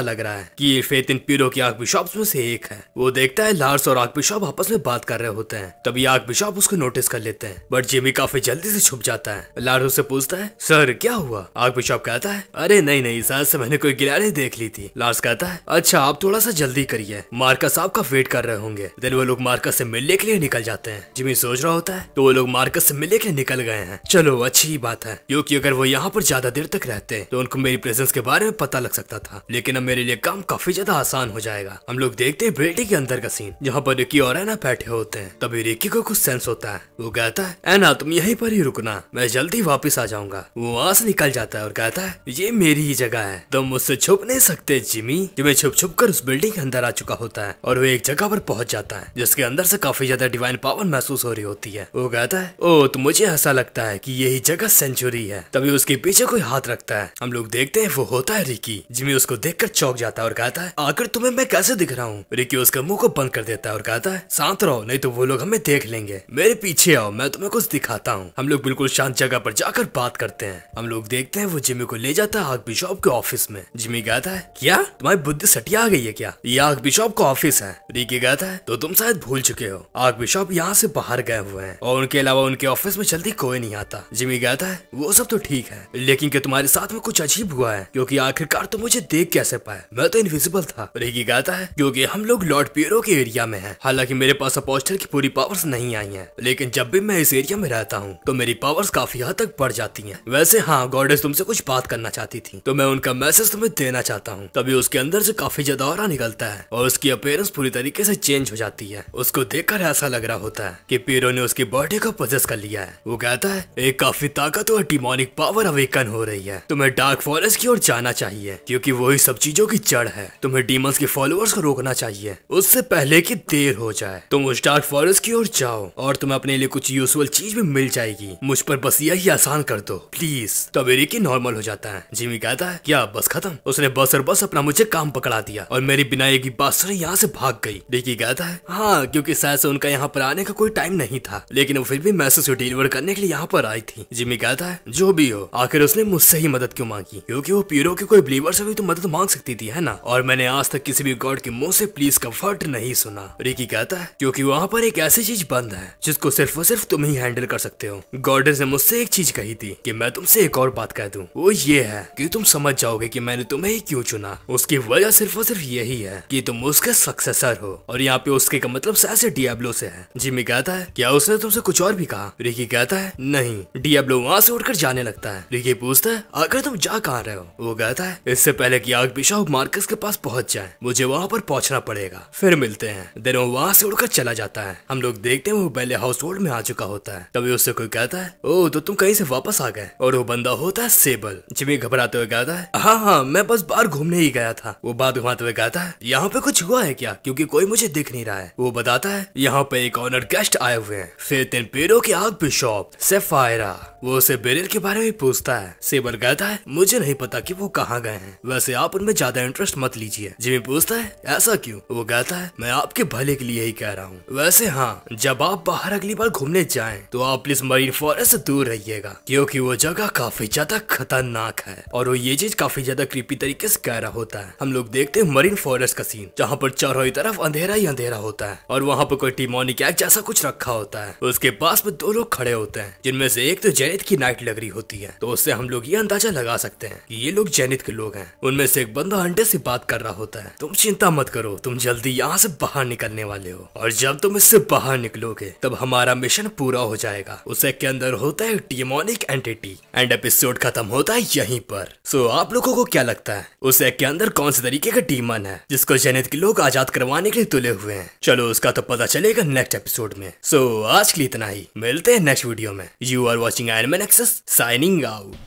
लग रहा है कि ये फेत इन पीरों की आग बिशॉप में से एक है वो देखता है लार्स और आग बिशॉप आपस में बात कर रहे होते हैं तभी आग बिशॉप उसको नोटिस कर लेते हैं बट जिमी काफी जल्दी से छुप जाता है लार्स उसे पूछता है सर क्या हुआ आग बिशॉप कहता है अरे नहीं नहीं सर से मैंने कोई गिरारी देख ली थी लार्स कहता है अच्छा आप थोड़ा सा जल्दी करिए मार्कस आपका वेट कर रहे होंगे देन वो लोग मार्कस से मिलने के लिए निकल जाते हैं जिमी सोच रहा होता है तो वो लोग मार्कस से मिलने के लिए निकल गए हैं चलो अच्छी बात है है क्योंकि अगर वो यहाँ पर ज्यादा देर तक रहते तो उनको मेरी प्रेजेंस के बारे में पता लग सकता था लेकिन अब मेरे लिए काम काफी ज्यादा आसान हो जाएगा हम लोग देखते हैं बिल्डिंग के अंदर का सीन जहाँ पर रिकी और एना बैठे होते हैं तभी रिकी को कुछ सेंस होता है वो कहता है एना तुम यही पर ही रुकना मैं जल्दी वापिस आ जाऊंगा वो वहां से निकल जाता है और कहता है ये मेरी ही जगह है तुम मुझसे छुप नहीं सकते जिमी जिम्मे छुप छुप कर उस बिल्डिंग के अंदर आ चुका होता है और वो एक जगह पर पहुंच जाता है जिसके अंदर से काफी ज्यादा डिवाइन पावर महसूस हो रही होती है वो कहता है ओ तो मुझे ऐसा लगता है की यही जगह सेंचुरी सेंचुरी है तभी उसके पीछे कोई हाथ रखता है हम लोग देखते हैं वो होता है रिकी जिमी उसको देखकर चौक जाता है और कहता है आखिर तुम्हें मैं कैसे दिख रहा हूँ रिकी उसका मुंह को बंद कर देता है और कहता है शांत रहो नहीं तो वो लोग हमें देख लेंगे मेरे पीछे आओ मैं तुम्हें कुछ दिखाता हूँ हम लोग बिल्कुल शांत जगह पर जाकर बात करते हैं हम लोग देखते हैं वो जिमी को ले जाता है आग बिशॉप के ऑफिस में जिमी कहता है क्या तुम्हारी बुद्धि सटिया आ गई है क्या ये आग बिशॉप का ऑफिस है रिकी कहता है तो तुम शायद भूल चुके हो आग बिशॉप यहाँ से बाहर गए हुए हैं और उनके अलावा उनके ऑफिस में जल्दी कोई नहीं आता जिमी कहता है वो सब तो ठीक है लेकिन क्या तुम्हारे साथ में कुछ अजीब हुआ है क्योंकि आखिरकार तुम तो मुझे देख कैसे पाए मैं तो इनविजिबल था रेगी कहता है क्योंकि हम लोग लॉर्ड पियरो के एरिया में है हालांकि मेरे पास अपोस्टर की पूरी पावर्स नहीं आई है लेकिन जब भी मैं इस एरिया में रहता हूँ तो मेरी पावर्स काफी हद तक बढ़ जाती है वैसे हाँ गॉडेस तुमसे कुछ बात करना चाहती थी तो मैं उनका मैसेज तुम्हें देना चाहता हूँ तभी उसके अंदर से काफी ज्यादा और निकलता है और उसकी अपेयरेंस पूरी तरीके से चेंज हो जाती है उसको देखकर ऐसा लग रहा होता है की पीरो ने उसकी बॉडी को पोजेस कर लिया है वो कहता है एक काफी ताकत तो डिमोनिक पावर अवेकन हो रही है तुम्हें डार्क फॉरेस्ट की ओर जाना चाहिए क्योंकि वही सब चीजों की जड़ है तुम्हें डीमंस के फॉलोअर्स को रोकना चाहिए उससे पहले की देर हो जाए तुम उस डार्क फॉरेस्ट की ओर जाओ और तुम्हें अपने लिए कुछ यूजफुल चीज भी मिल जाएगी मुझ पर बस यही आसान कर दो प्लीज तब एरिक नॉर्मल हो जाता है जिमी कहता है क्या बस खत्म उसने बस और बस अपना मुझे काम पकड़ा दिया और मेरी बिना एक बासुर यहाँ से भाग गई डिकी कहता है हाँ क्योंकि शायद उनका यहाँ पर आने का कोई टाइम नहीं था लेकिन वो फिर भी मैसेज को डिलीवर करने के लिए यहाँ पर आई थी जिमी कहता जाता है जो भी हो आखिर उसने मुझसे ही मदद क्यों मांगी क्योंकि वो पीरो के कोई बिलीवर से भी तो मदद मांग सकती थी है ना और मैंने आज तक किसी भी गॉड के मुंह से प्लीज कम्फर्ट नहीं सुना रिकी कहता है क्योंकि वहाँ पर एक ऐसी चीज बंद है जिसको सिर्फ और सिर्फ तुम ही हैंडल कर सकते हो गॉडेस ने मुझसे एक चीज कही थी की मैं तुमसे एक और बात कह दूँ वो ये है की तुम समझ जाओगे की मैंने तुम्हें ही क्यूँ चुना उसकी वजह सिर्फ और सिर्फ यही है की तुम उसके सक्सेसर हो और यहाँ पे उसके का मतलब ऐसे डियाब्लो से है जिम्मी कहता है क्या उसने तुमसे कुछ और भी कहा रिकी कहता है नहीं डियाब्लो वहाँ से उठकर जाने लगता है रिकी पूछता है आकर तुम जा कहाँ रहे हो वो कहता है इससे पहले की आग बिशा मार्कस के पास पहुँच जाए मुझे वहाँ पर पहुँचना पड़ेगा फिर मिलते हैं देन वो वहाँ से उड़कर चला जाता है हम लोग देखते हैं वो पहले हाउस होल्ड में आ चुका होता है तभी उससे कोई कहता है ओ तो तुम कहीं से वापस आ गए और वो बंदा होता है सेबल जिमी घबराते हुए कहता है हाँ हाँ मैं बस बाहर घूमने ही गया था वो बात घुमाते हुए कहता है यहाँ पे कुछ हुआ है क्या क्योंकि कोई मुझे दिख नहीं रहा है वो बताता है यहाँ पे एक ऑनर गेस्ट आए हुए हैं फिर तीन पेड़ों की आग बिशॉप सेफायरा वो उसे बेरियल के बारे में पूछता है सेबर कहता है मुझे नहीं पता कि वो कहाँ गए हैं वैसे आप उनमें ज्यादा इंटरेस्ट मत लीजिए जिमी पूछता है ऐसा क्यों वो कहता है मैं आपके भले के लिए ही कह रहा हूँ वैसे हाँ जब आप बाहर अगली बार घूमने जाए तो आप प्लीज मरीन फॉरेस्ट ऐसी दूर रहिएगा क्यूँकी वो जगह काफी ज्यादा खतरनाक है और वो ये चीज काफी ज्यादा कृपी तरीके ऐसी कह रहा होता है हम लोग देखते हैं मरीन फॉरेस्ट का सीन जहाँ पर चारों तरफ अंधेरा ही अंधेरा होता है और वहाँ पर कोई टीमोनिक एक्ट जैसा कुछ रखा होता है उसके पास में दो लोग खड़े होते हैं जिनमें से एक तो जैद की लाइट लग रही होती है तो उससे हम लोग ये अंदाजा लगा सकते हैं कि ये लोग जैनित के लोग हैं उनमें से एक बंदा हंडे से बात कर रहा होता है तुम चिंता मत करो तुम जल्दी यहाँ से बाहर निकलने वाले हो और जब तुम इससे बाहर निकलोगे तब हमारा मिशन पूरा हो जाएगा उसे के अंदर होता है डिमोनिक एंटिटी एंड एपिसोड खत्म होता है यहीं पर सो आप लोगों को क्या लगता है उस एक के अंदर कौन से तरीके का डीमन है जिसको जनित के लोग आजाद करवाने के लिए तुले हुए हैं चलो उसका तो पता चलेगा नेक्स्ट एपिसोड में सो आज के लिए इतना ही मिलते हैं नेक्स्ट वीडियो में यू आर वॉचिंग एनमेन एक्स Texas signing out.